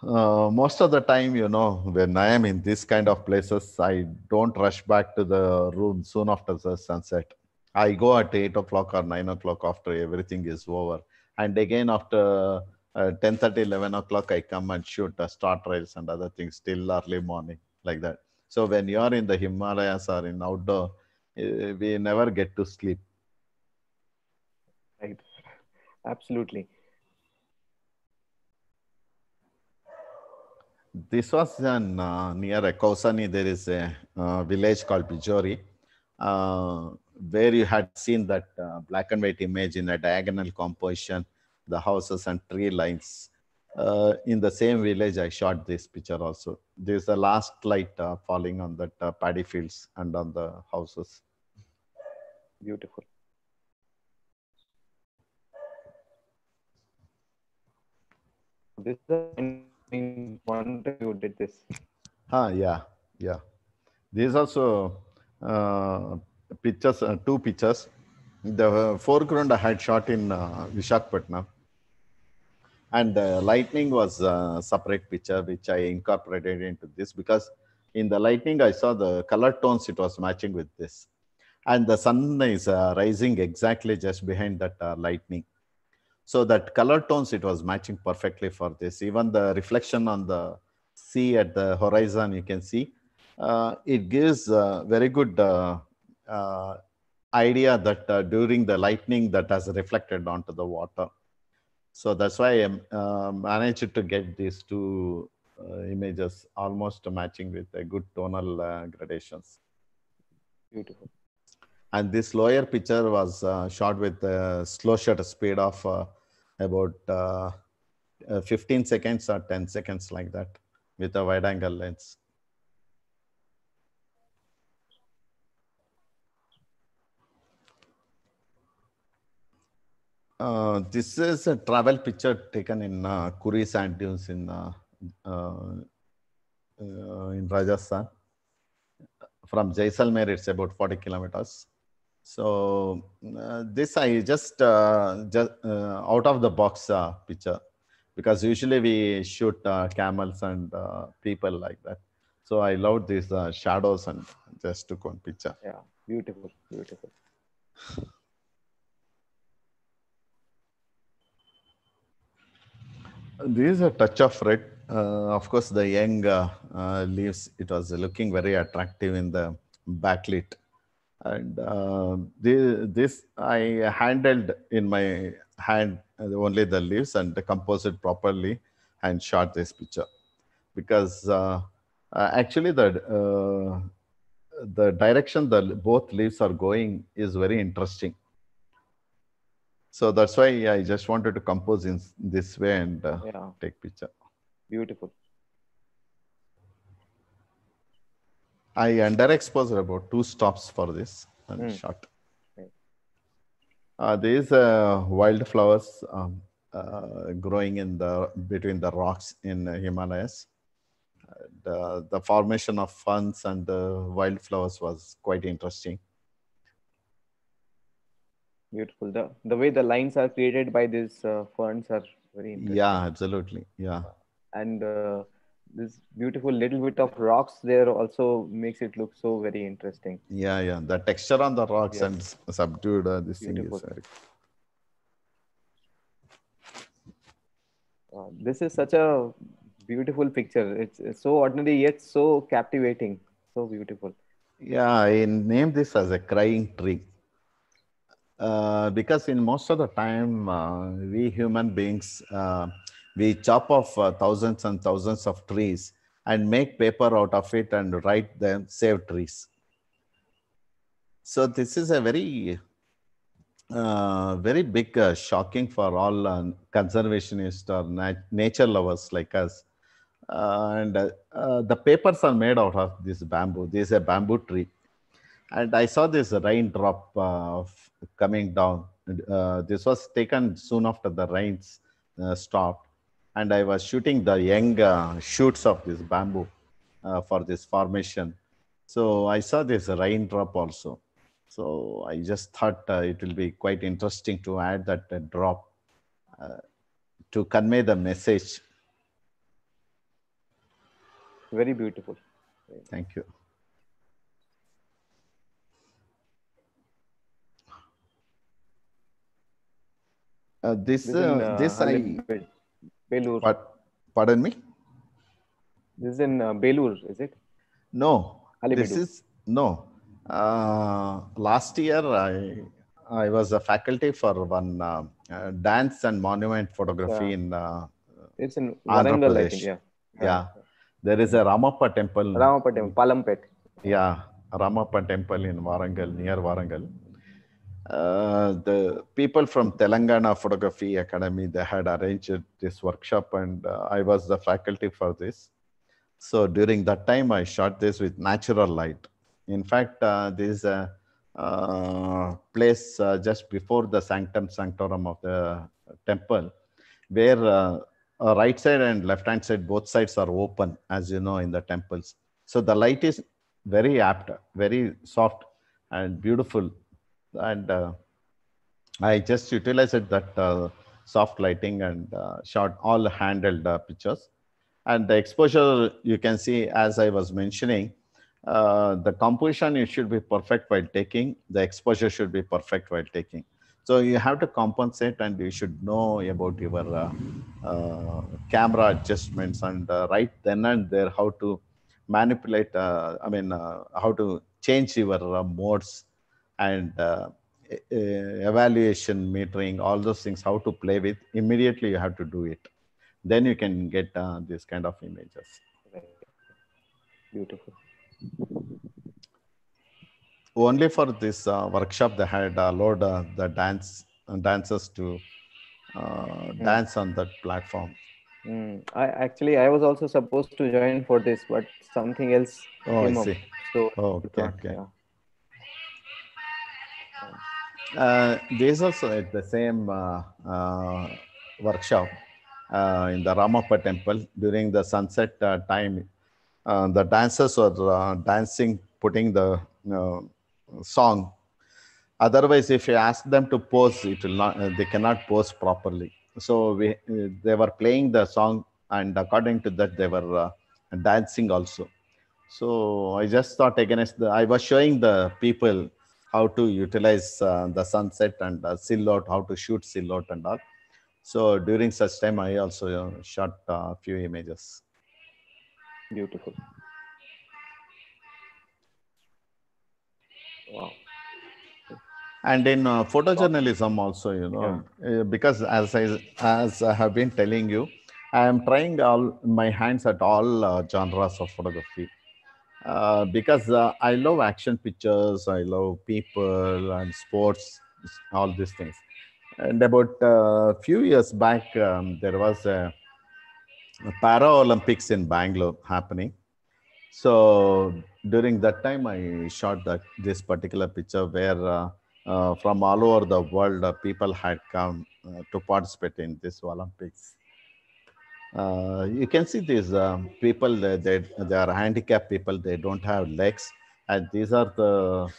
uh, most of the time, you know, when I am in this kind of places, I don't rush back to the room soon after the sunset. I go at eight o'clock or nine o'clock after everything is over. And again, after uh, 11 o'clock i come and shoot uh, star trails and other things till early morning like that so when you are in the himalayas or in outdoor uh, we never get to sleep right absolutely this was an, uh, near Kausani. There is a uh, village called Bijori, uh, where you had seen that uh, black and white image in a diagonal composition the houses and tree lines. Uh, in the same village, I shot this picture also. There's the last light uh, falling on that uh, paddy fields and on the houses. Beautiful. This is the one you did this. Ah, yeah, yeah. These also uh, pictures, uh, two pictures. The uh, foreground I had shot in uh, Vishakhapatnam and the lightning was a separate picture, which I incorporated into this because in the lightning, I saw the color tones, it was matching with this. And the sun is uh, rising exactly just behind that uh, lightning. So that color tones, it was matching perfectly for this. Even the reflection on the sea at the horizon, you can see, uh, it gives a very good uh, uh, idea that uh, during the lightning that has reflected onto the water. So that's why I um, uh, managed to get these two uh, images almost matching with a good tonal uh, gradations. Beautiful. And this lower picture was uh, shot with a slow shutter speed of uh, about 15 seconds or 10 seconds like that with a wide angle lens. Uh, this is a travel picture taken in uh, Kuri sand dunes in uh, uh, uh in Rajasthan. From Jaisalmer, it's about 40 kilometers. So this I just just out of the box picture because usually we shoot camels and people like that. So I loved these shadows and just took one picture. Yeah, beautiful, beautiful. There is a touch of red. Uh, of course, the young uh, uh leaves, it was looking very attractive in the backlit. And uh, this, this, I handled in my hand uh, only the leaves and composed it properly and shot this picture. Because uh, actually the, the direction that both leaves are going is very interesting so that's why yeah, I just wanted to compose in this way and uh, yeah. take picture. Beautiful. I underexposed about two stops for this and mm. shot. Uh, these uh, wildflowers um, uh, growing in the between the rocks in Himalayas. The, uh, the formation of ferns and the uh, wildflowers was quite interesting beautiful the the way the lines are created by these uh, ferns are very interesting. yeah absolutely yeah and uh, this beautiful little bit of rocks there also makes it look so very interesting yeah yeah the texture on the rocks yes. and subdued uh, this beautiful. thing is uh, uh, this is such a beautiful picture. It's, it's, so ordinary yet so captivating, so beautiful. Yeah, I named this as a crying tree. Uh, because in most of the time uh, we human beings uh, we chop off uh, thousands and thousands of trees and make paper out of it and write them save trees so this is a very uh, very big shocking for all conservationists or nat nature lovers like us and the papers are made out of this bamboo this is a bamboo tree and I saw this raindrop uh, coming down. Uh, this was taken soon after the rains uh, stopped, and I was shooting the young uh, shoots of this bamboo uh, for this formation. So I saw this raindrop also. So I just thought uh, it will be quite interesting to add that drop to convey the message. Very beautiful. Thank you. Uh, this this, in, uh, uh, this I Belur. But, pardon me. This is in uh, Belur, is it? No, Halibidu. this is no. Uh, last year I I was a faculty for one uh, uh, dance and monument photography yeah. in. Uh, it's in Warangal, I think. Yeah. yeah. yeah. There is a Ramappa temple. Ramappa temple, Palampet. Yeah, Ramappa temple in Warangal, near Warangal. Uh, the people from Telangana Photography Academy, they had arranged this workshop and uh, I was the faculty for this. So during that time, I shot this with natural light. In fact, uh, this uh, uh place uh, just before the sanctum sanctorum of the temple, where right side and left hand side, both sides are open, as you know, in the temples. So the light is very apt, very soft and beautiful and uh, I just utilized that uh, soft lighting and uh, shot all handheld pictures. And the exposure, you can see, as I was mentioning, uh, the composition it should be perfect while taking the exposure should be perfect while taking so you have to compensate and you should know about your uh, uh, camera adjustments and right then and there how to manipulate i mean how to change your modes and uh, evaluation, metering, all those things, how to play with, immediately you have to do it. Then you can get uh, this kind of images. Beautiful. Only for this uh, workshop, they had uh, uh, the dance uh, dancers to mm. dance on that platform. Mm. I actually I was also supposed to join for this, but something else. Oh, I see. Up. So oh, okay, okay. Yeah there's uh, also at the same uh, uh, workshop uh, in the Ramappa temple during the sunset uh, time. the dancers were dancing, putting the song. Otherwise, if you ask them to pose, it will not. they cannot pose properly. So we, they were playing the song, and according to that, they were dancing also. So I just thought against the. I was showing the people how to utilize uh, the sunset and uh, silhouette, how to shoot silhouette and all. So during such time, I also uh, shot a uh, few images. Beautiful. Wow. And in uh, photojournalism also, you know, yeah. because as I as I have been telling you, I am trying all my hands at all uh, genres of photography. Uh, because uh, I love action pictures, I love people and sports, all these things. And about a uh, few years back, um, there was a, a Para Olympics in Bangalore happening. So during that time, I shot that this particular picture where uh, from all over the world people had come to participate in this Olympics. Uh, you can see these uh, people that they, they, are handicapped people they don't have legs and these are the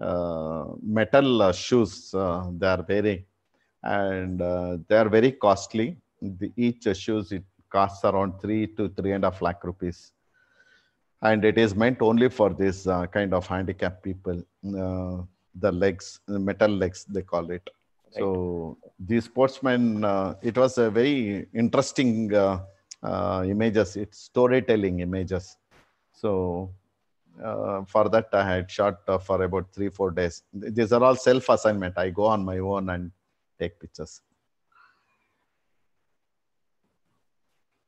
uh, metal uh, shoes uh, they are wearing and they are very costly the, each shoes it costs around three to three and a half lakh rupees and it is meant only for this kind of handicapped people the legs the metal legs they call it Right. So the sportsman, uh, it was a very interesting uh, uh, images. It's storytelling images. So uh, for that, I had shot uh, for about three four days. These are all self assignment. I go on my own and take pictures.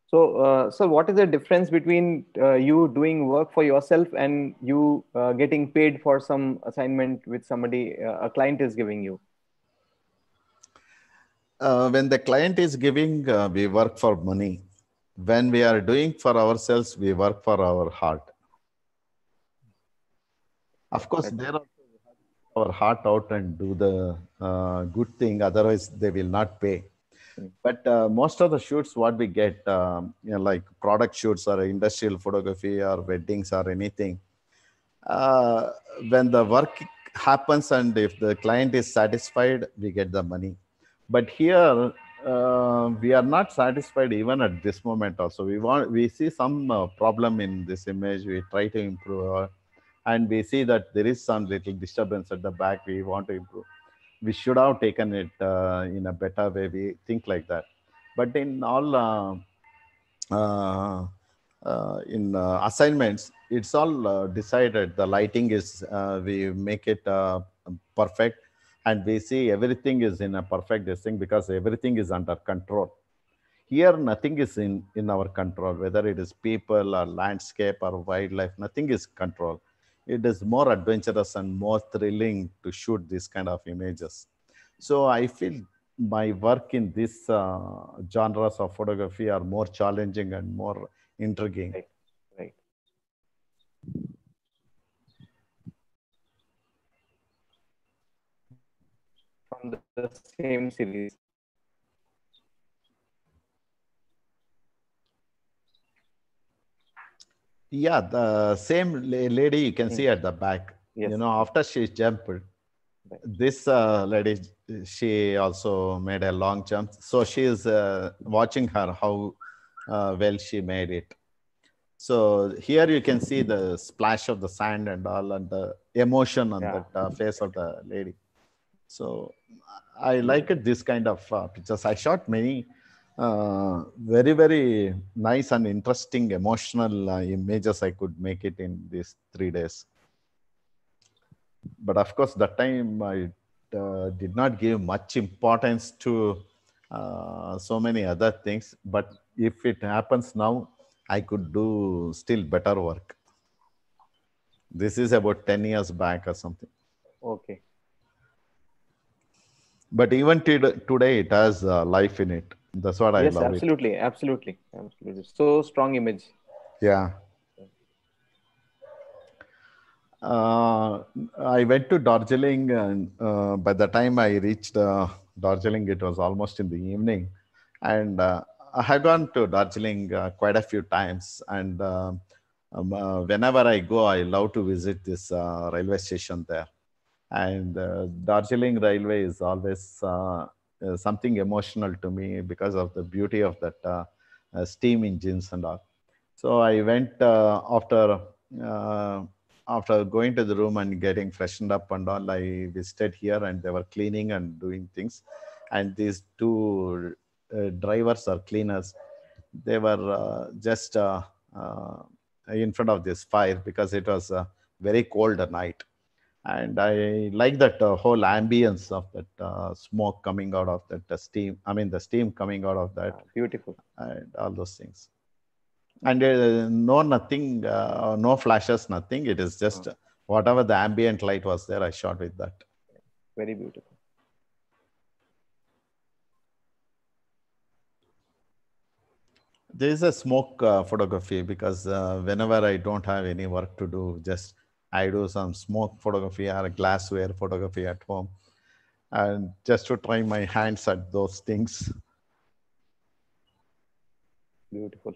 So, uh, so what is the difference between uh, you doing work for yourself and you uh, getting paid for some assignment with somebody, uh, a client is giving you? uh, when the client is giving, uh, we work for money. When we are doing for ourselves, we work for our heart. Of course, there are our heart out and do the uh, good thing. Otherwise, they will not pay. Hmm. But uh, most of the shoots, what we get, um, you know, like product shoots or industrial photography or weddings or anything, uh, when the work happens and if the client is satisfied, we get the money but here uh, we are not satisfied even at this moment also we want we see some uh, problem in this image we try to improve our, uh, and we see that there is some little disturbance at the back we want to improve we should have taken it uh, in a better way we think like that but in all uh, uh, in assignments it's all decided the lighting is we make it perfect and we see everything is in a perfect thing because everything is under control. Here, nothing is in, in our control, whether it is people or landscape or wildlife, nothing is control. It is more adventurous and more thrilling to shoot these kind of images. So I feel my work in these uh, genres of photography are more challenging and more intriguing. Right. the same series. Yeah, the same lady you can hmm. see at the back. Yes. You know, after she jumped, this uh, lady, she also made a long jump. So she is uh, watching her how uh, well she made it. So here you can see the splash of the sand and all and the emotion on yeah. the uh, face of the lady. So I like it, this kind of uh, pictures. I shot many uh, very, very nice and interesting emotional uh, images. I could make it in these three days. But of course, that time I uh, did not give much importance to uh, so many other things. But if it happens now, I could do still better work. This is about 10 years back or something. Okay but even t- today it has uh, life in it that's what i yes, love absolutely it. absolutely absolutely so strong image yeah uh, I went to Darjeeling, and uh, by the time I reached uh, Darjeeling, it was almost in the evening. And uh, I have gone to Darjeeling uh, quite a few times. And uh, um, whenever I go, I love to visit this railway station there. And uh, Darjeeling Railway is always uh, uh, something emotional to me because of the beauty of that uh, uh, steam engines and all. So I went after after going to the room and getting freshened up and all. I visited here and they were cleaning and doing things. And these two drivers or cleaners, they were just in front of this fire because it was a very cold night and I like that uh, whole ambience of that uh, smoke coming out of that the steam. I mean, the steam coming out of that. Ah, beautiful. And all those things. And uh, no nothing, uh, no flashes, nothing. It is just oh. whatever the ambient light was there. I shot with that. Very beautiful. There is a smoke uh, photography because uh, whenever I don't have any work to do, just I do some smoke photography or glassware photography at home, and just to try my hands at those things. Beautiful.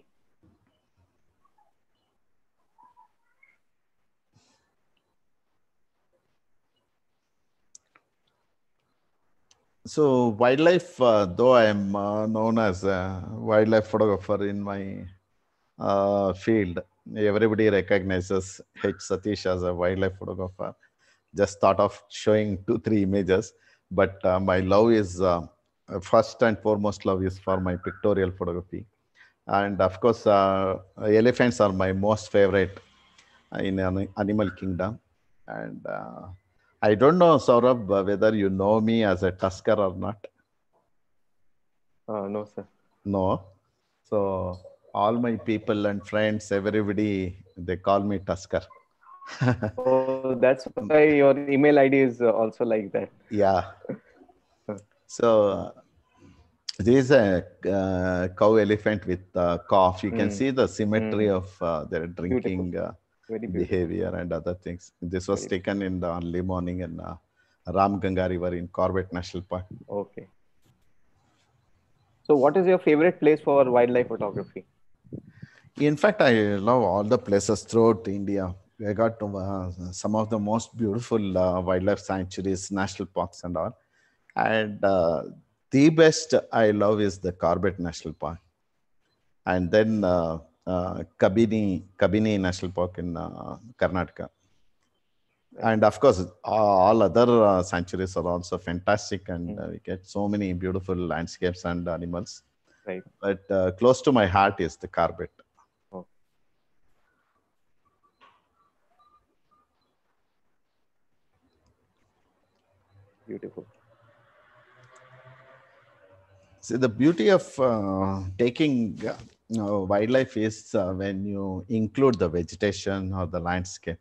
so wildlife uh, though i am uh, known as a wildlife photographer in my uh, field everybody recognizes H. Satish as a wildlife photographer. Just thought of showing two, three images, but uh, my love is uh, first and foremost love is for my pictorial photography. And of course, uh, elephants are my most favorite in an animal kingdom. And uh, I don't know, Saurabh, uh, whether you know me as a tusker or not. Uh, no, sir. No. So all my people and friends, everybody, they call me Tusker. oh, that's why your email ID is also like that. Yeah. So this is a uh, cow elephant with uh, cough. You can mm. see the symmetry mm. of uh, their drinking uh, behavior and other things. This was taken in the early morning in uh, Ram Ganga River in Corbett National Park. Okay. So, what is your favorite place for wildlife photography? In fact, I love all the places throughout India. I got to, uh, some of the most beautiful uh, wildlife sanctuaries, national parks, and all. And uh, the best I love is the Corbett National Park. And then uh, uh Kabini, Kabini National Park in uh, Karnataka. And of course, all other uh, sanctuaries are also fantastic, and mm. we get so many beautiful landscapes and animals. Right. But close to my heart is the Corbett. beautiful see the beauty of uh, taking uh, you know, wildlife is uh, when you include the vegetation or the landscape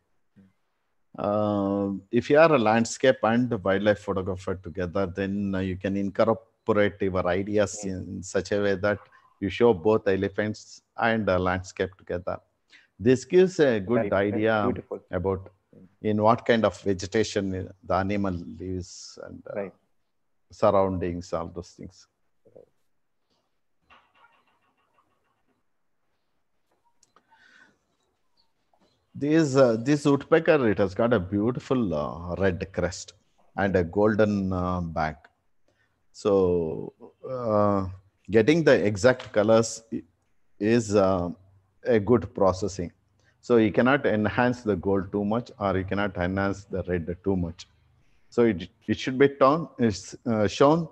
uh, if you are a landscape and a wildlife photographer together then uh, you can incorporate your ideas in such a way that you show both elephants and the uh, landscape together this gives a good right. idea about in what kind of vegetation the animal lives and uh, right. surroundings, all those things. This, uh, this woodpecker, it has got a beautiful uh, red crest and a golden uh, back. So uh, getting the exact colors is uh, a good processing so you cannot enhance the gold too much or you cannot enhance the red too much. So it, it should be torn, it's, uh, shown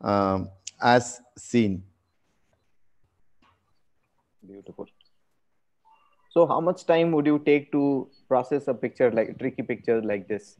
um, as seen. Beautiful. So how much time would you take to process a picture like tricky picture like this?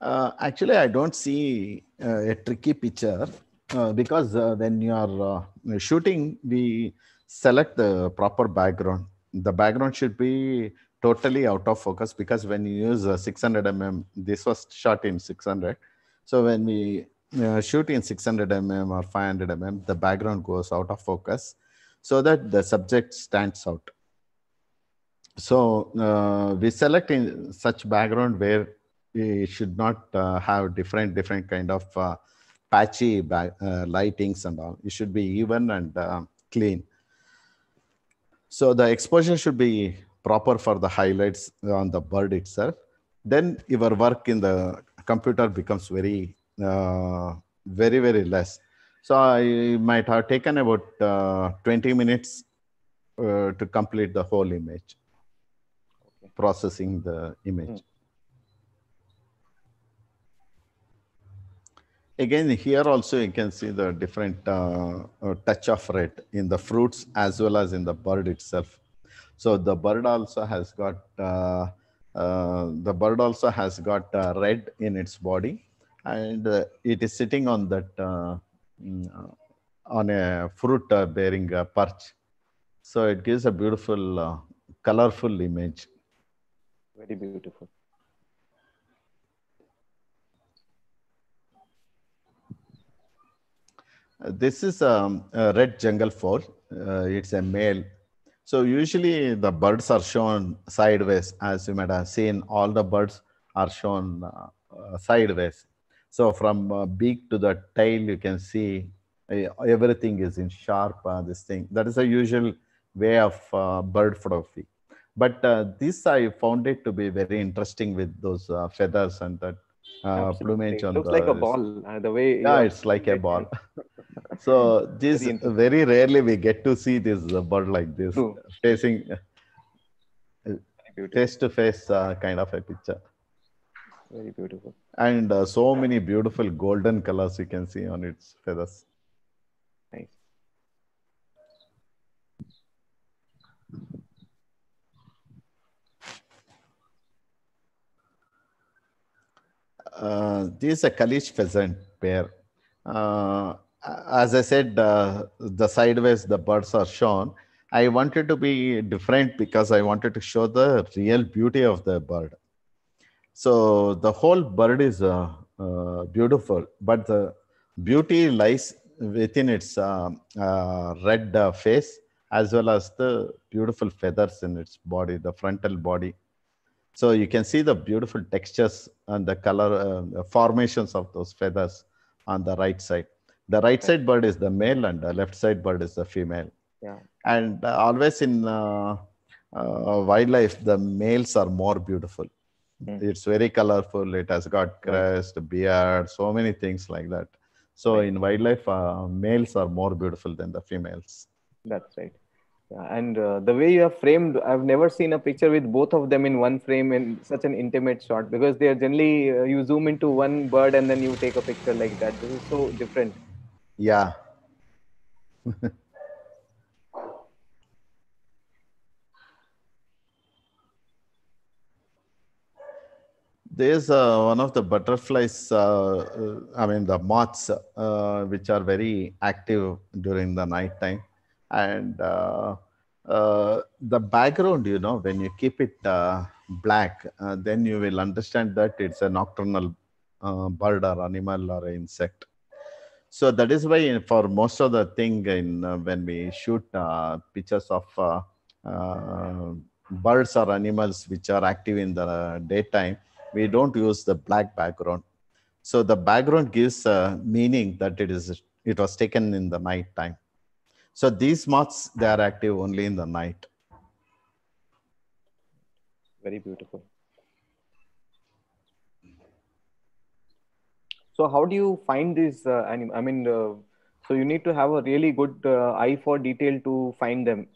Uh, actually, I don't see uh, a tricky picture uh, because uh, when you are uh, shooting, we select the proper background the background should be totally out of focus because when you use uh, 600 mm, this was shot in 600. So when we uh, shoot in 600 mm or 500 mm, the background goes out of focus so that the subject stands out. So uh, we select in such background where we should not uh, have different different kind of uh, patchy back, uh, lightings and all. It should be even and clean. So the exposure should be proper for the highlights on the bird itself. Then your work in the computer becomes very, uh, very, very less. So I might have taken about uh, 20 minutes uh, to complete the whole image, okay. processing the image. Mm. again here also you can see the different uh, uh, touch of red in the fruits as well as in the bird itself so the bird also has got uh, uh, the bird also has got uh, red in its body and uh, it is sitting on that mm, on a fruit bearing perch so it gives a beautiful colorful image very beautiful This is um, a red jungle fowl. Uh, it's a male. So usually the birds are shown sideways, as you might have seen. All the birds are shown uh, sideways. So from uh, beak to the tail, you can see uh, everything is in sharp. Uh, this thing that is a usual way of uh, bird photography. But this I found it to be very interesting with those feathers and that uh, plumage on it looks like a ball uh, the way yeah it's like a ball so hmm. this very rarely we get to see this uh, bird like this True. facing uh, face to face uh, kind of a picture very beautiful and uh, so many beautiful golden colors you can see on its feathers nice uh, this is a Kalish pheasant pair. Uh, as I said, uh, the sideways the birds are shown. I wanted to be different because I wanted to show the real beauty of the bird. So the whole bird is uh, uh, beautiful, but the beauty lies within its uh, uh, red uh, face as well as the beautiful feathers in its body, the frontal body. So you can see the beautiful textures and the color formations of those feathers on the right side. The right side bird is the male and the left side bird is the female. Yeah. And uh, always in uh, uh, wildlife, the males are more beautiful. Mm. It's very colorful. It has got crest, beard, so many things like that. So right. in wildlife, uh, males are more beautiful than the females. That's right. Yeah. And uh, the way you have framed, I've never seen a picture with both of them in one frame in such an intimate shot because they are generally uh, you zoom into one bird and then you take a picture like that. This is so different. Yeah. there's uh, one of the butterflies, uh, uh, I mean, the moths, uh, which are very active during the night time. And uh, uh, the background, you know, when you keep it black, then you will understand that it's a nocturnal bird or animal or insect so that is why for most of the thing in uh, when we shoot uh, pictures of uh, uh, birds or animals which are active in the daytime we don't use the black background so the background gives uh, meaning that it is it was taken in the night time so these moths they are active only in the night very beautiful So how do you find these uh, I mean, uh, so you need to have a really good uh, eye for detail to find them.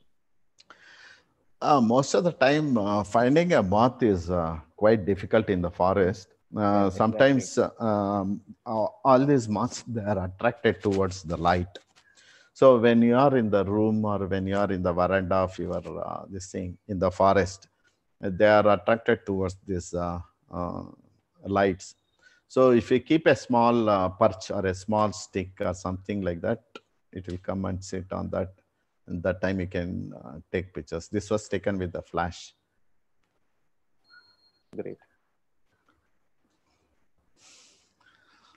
Uh, most of the time, uh, finding a moth is uh, quite difficult in the forest. Uh, sometimes uh, um, all these moths they are attracted towards the light. So when you are in the room or when you are in the veranda of your this thing in the forest, they are attracted towards these lights so if you keep a small uh, perch or a small stick or something like that, it will come and sit on that. And that time you can uh, take pictures. This was taken with the flash. Great.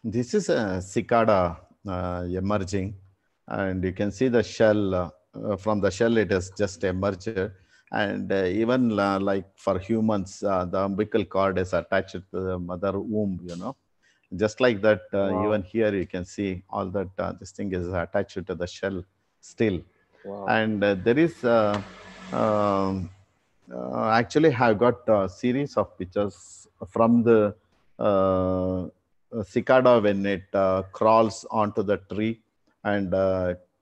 This is a cicada uh, emerging and you can see the shell. Uh, from the shell, it has just emerged and uh, even like for humans, uh, the umbilical cord is attached to the mother womb, you know. Just like that, uh, wow. even here you can see all that this thing is attached to the shell still. Wow. And there is um, uh, actually have got a series of pictures from the uh, cicada when it uh, crawls onto the tree and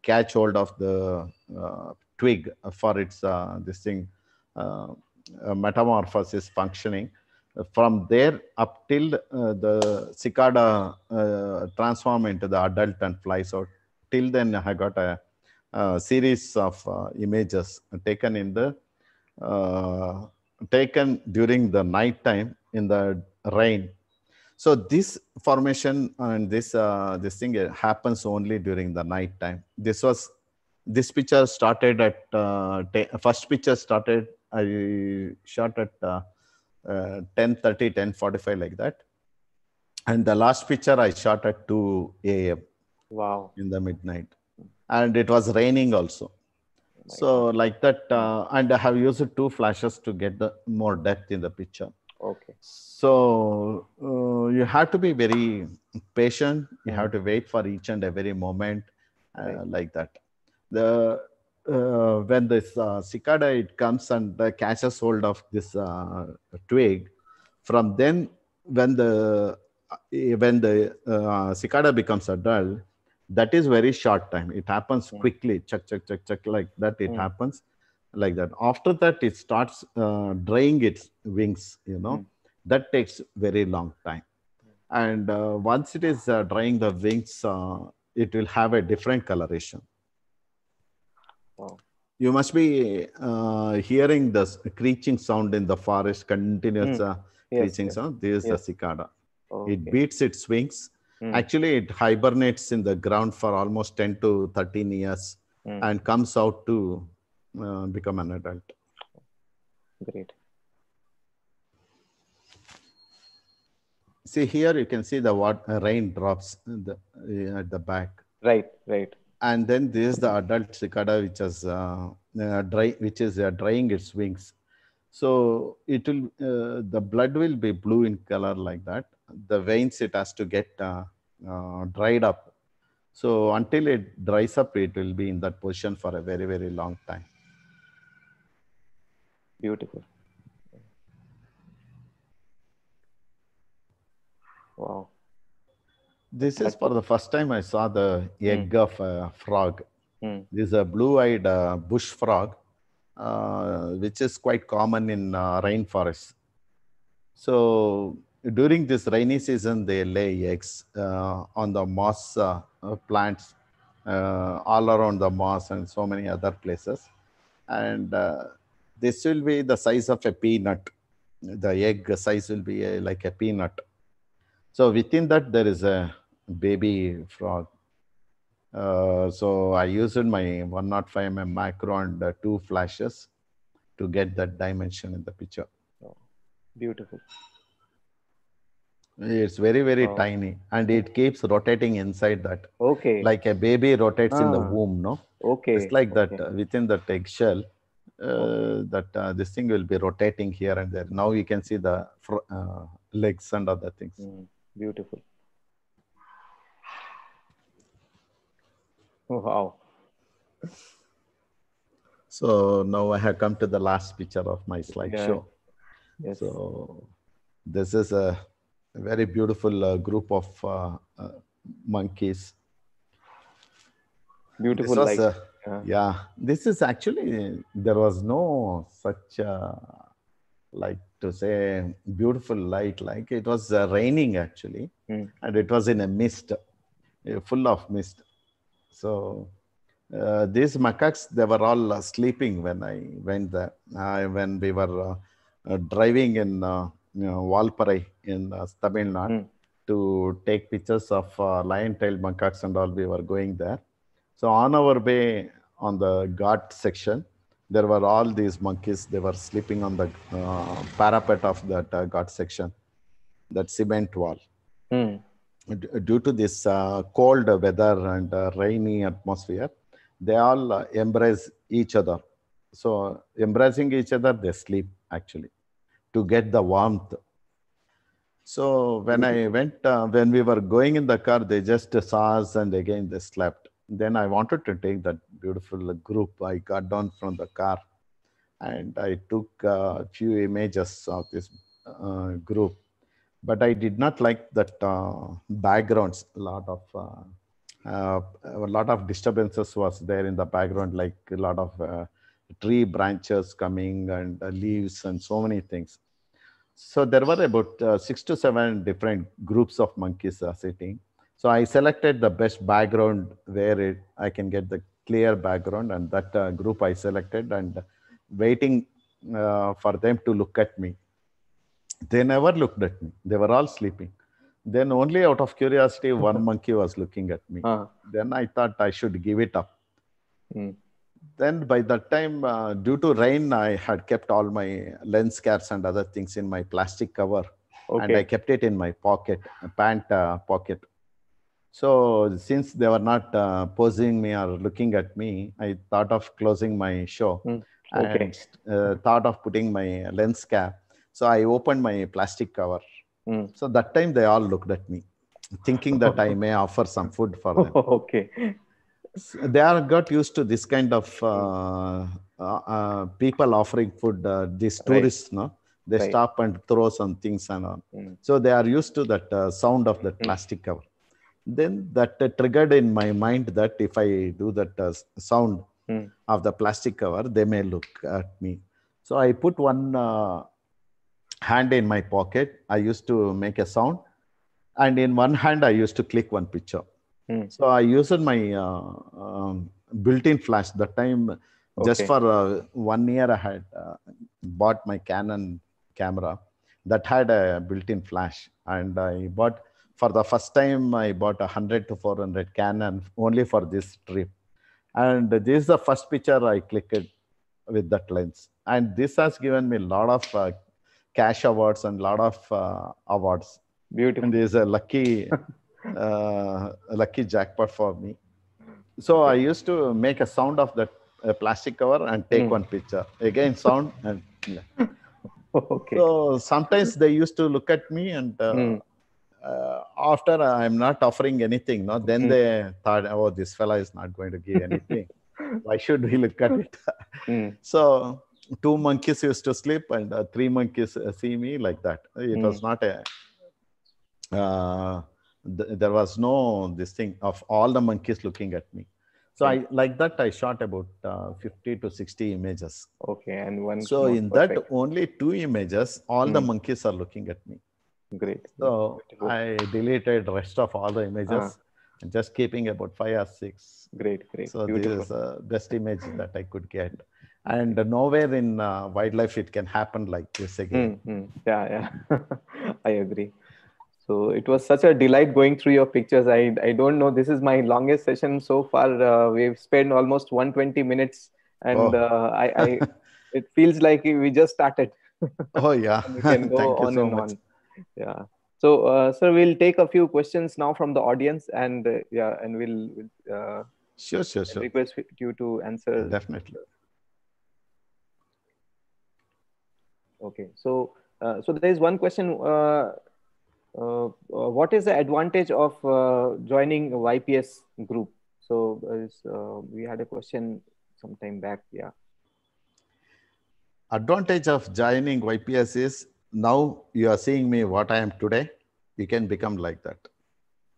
catch hold of the twig for its uh, this thing uh, uh, metamorphosis functioning. From there up till the cicada transform into the adult and flies out. Till then, I got a, a series of images taken in the taken during the night time in the rain. So this formation and this uh, this thing happens only during the night time. This was this picture started at uh, first picture started i shot at uh, uh, 10 30 10 45 like that and the last picture i shot at 2 a.m wow in the midnight and it was raining also so like that uh, and i have used two flashes to get the more depth in the picture okay so uh, you have to be very patient you hmm. have to wait for each and every moment uh, right. like that the uh, when this uh, cicada it comes and uh, catches hold of this uh, twig from then when the uh, when the uh, cicada becomes adult that is very short time it happens hmm. quickly chuck chuck chuck chuck like that it mm. happens like that after that it starts drying its wings you know mm. that takes very long time and once it is drying the wings it will have a different coloration Oh. You must be uh, hearing the screeching sound in the forest, continuous mm. uh, screeching yes. sound. This is yes. the cicada. Okay. It beats its wings. Mm. Actually, it hibernates in the ground for almost 10 to 13 years mm. and comes out to uh, become an adult. Great. See here, you can see the water, rain drops the, at the back. Right, right and then there is the adult cicada which is uh, uh, dry, which is uh, drying its wings. So it will uh, the blood will be blue in color like that. The veins it has to get uh, uh, dried up. So until it dries up, it will be in that position for a very very long time. Beautiful. Wow. This is for the first time I saw the egg mm. of a frog. Mm. This is a blue-eyed uh, bush frog, uh, which is quite common in uh, rainforests. So during this rainy season, they lay eggs uh, on the moss uh, plants, uh, all around the moss and so many other places. And this will be the size of a peanut. The egg size will be a, like a peanut so within that, there is a baby frog. Uh, so I used my 105 mm micro and uh, two flashes to get that dimension in the picture. Oh, beautiful. It's very, very oh. tiny and it keeps rotating inside that. Okay. Like a baby rotates ah. in the ah. womb, no? Okay. It's like okay. Uh, uh, oh. that uh, within the eggshell, shell that this thing will be rotating here and there. Now you can see the uh, legs and other things. Mm. Beautiful. Oh, wow. So now I have come to the last picture of my slideshow. Yeah. Yes. So this is a very beautiful uh, group of uh, uh, monkeys. Beautiful. Was, uh, yeah. yeah. This is actually, there was no such uh, like to say beautiful light like it was uh, raining actually mm. and it was in a mist uh, full of mist so uh, these macaques they were all uh, sleeping when i went there when we were uh, driving in you know, valparai in tamil nadu mm. to take pictures of lion tailed macaques and all we were going there so on our way on the guard section there were all these monkeys they were sleeping on the uh, parapet of that uh, section that cement wall mm. D- due to this uh, cold weather and uh, rainy atmosphere they all uh, embrace each other so embracing each other they sleep actually to get the warmth so when i went uh, when we were going in the car they just saw us and again they slept then I wanted to take that beautiful group. I got down from the car and I took a few images of this uh, group. But I did not like that uh, backgrounds. A lot of uh, uh a lot of disturbances was there in the background, like a lot of uh, tree branches coming and uh, leaves and so many things. So there were about six to seven different groups of monkeys sitting. So I selected the best background where it, I can get the clear background and that uh, group I selected and waiting uh, for them to look at me. They never looked at me. They were all sleeping. Then only out of curiosity, one monkey was looking at me. Uh-huh. Then I thought I should give it up. Mm. Then by that time, uh, due to rain, I had kept all my lens caps and other things in my plastic cover. Okay. And I kept it in my pocket, pant uh, pocket. So since they were not uh, posing me or looking at me, I thought of closing my show mm, okay. and uh, thought of putting my lens cap. So I opened my plastic cover. Mm. So that time they all looked at me, thinking that I may offer some food for them. okay. So they are got used to this kind of uh, uh, uh people offering food. Uh, these tourists, right. no, they right. stop and throw some things and all. Mm. So they are used to that sound of that hmm. plastic cover then that uh, triggered in my mind that if I do that uh, sound mm. of the plastic cover, they may look at me. So I put one uh, hand in my pocket. I used to make a sound, and in one hand I used to click one picture. Mm. So I used my um, built-in flash. That time Okay. just for uh, one year i had uh, bought my canon camera that had a built-in flash and i bought for the first time i bought a 100 to 400 canon only for this trip and this is the first picture i clicked with that lens and this has given me a lot of uh, cash awards and a lot of uh, awards beautiful and this is a lucky uh, lucky jackpot for me so i used to make a sound of that plastic cover and take mm. one picture again sound and yeah. okay so sometimes they used to look at me and mm uh, after uh, I'm not offering anything, no, then mm. they thought, oh, this fella is not going to give anything. Why should we look at it? mm. So two monkeys used to sleep and uh, three monkeys uh, see me like that. It mm. was hmm. not a, uh, there was no, this thing of all the monkeys looking at me. So I hmm. like that I shot about uh, 50 to 60 images. Okay, and one. So in perfect. that only two images, all mm. the hmm. monkeys are looking at me. Great. So I deleted rest of all the images. Uh -huh. Just keeping about five or six. Great, great. So Beautiful. this is the best image that I could get. And nowhere in uh, wildlife it can happen like this again. Mm -hmm. Yeah, yeah. I agree. So it was such a delight going through your pictures. I, I don't know. This is my longest session so far. Uh, we've spent almost 120 minutes, and oh. uh, I, I, it feels like we just started. oh yeah, we can go Thank on you so and much. on yeah so uh, sir we'll take a few questions now from the audience and uh, yeah and we'll, uh, sure sure sure request you to answer definitely okay so uh, so there is one question uh, uh, uh what is the advantage of uh, joining yps group so uh, we had a question some time back yeah advantage of joining yps is now you are seeing me what I am today, you can become like that.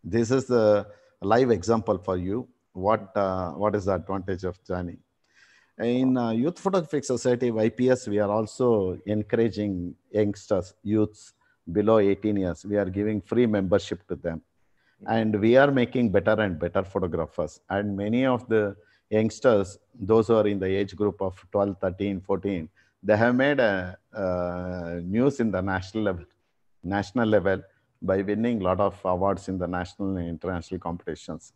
This is the live example for you. What, uh, what is the advantage of joining? In uh, Youth Photographic Society, YPS, we are also encouraging youngsters, youths below 18 years. We are giving free membership to them. And we are making better and better photographers. And many of the youngsters, those who are in the age group of 12, 13, 14, they have made a news in the national level, national level by winning a lot of awards in the national and international competitions.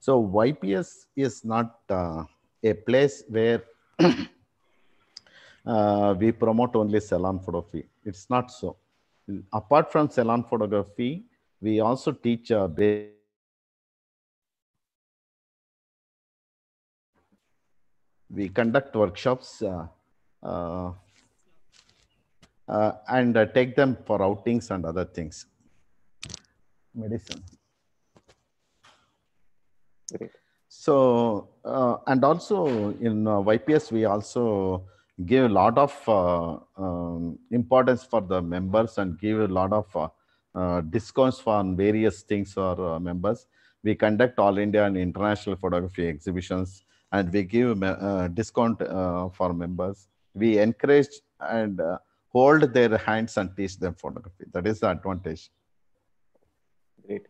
So YPS is not uh, a place where uh, we promote only salon photography. It's not so. Apart from salon photography, we also teach uh, we conduct workshops uh, uh, uh, and uh, take them for outings and other things. Medicine. Great. So, uh, and also in uh, YPS, we also give a lot of uh, um, importance for the members and give a lot of discounts for various things for members. We conduct all India and international photography exhibitions and we give discount for members we encourage and uh, hold their hands and teach them photography. That is the advantage. Great.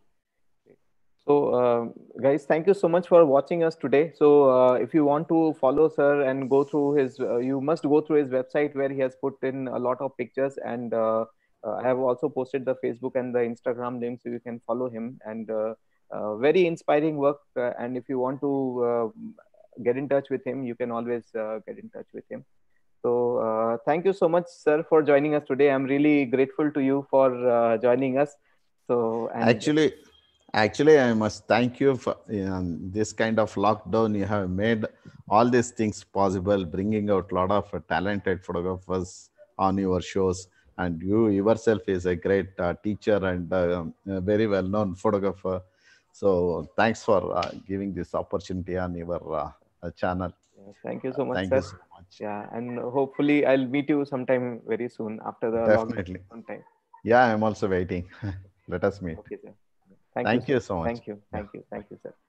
So, uh, guys, thank you so much for watching us today. So, uh, if you want to follow sir and go through his, uh, you must go through his website where he has put in a lot of pictures. And uh, uh, I have also posted the Facebook and the Instagram link so you can follow him. And uh, very inspiring work. and if you want to get in touch with him, you can always get in touch with him. So uh, thank you so much, sir, for joining us today. I'm really grateful to you for uh, joining us. So and... actually, actually, I must thank you for you know, this kind of lockdown. You have made all these things possible, bringing out a lot of uh, talented photographers on your shows. And you yourself is a great uh, teacher and um, very well-known photographer. So thanks for uh, giving this opportunity on your uh, channel thank you so much, thank sir. You so much. Yeah, and hopefully I'll meet you sometime very soon after the Definitely. Sometime. Yeah, I'm also waiting. Let us meet. Okay, sir. Thank, thank you, you so much. Thank you. Thank you. Thank you, sir.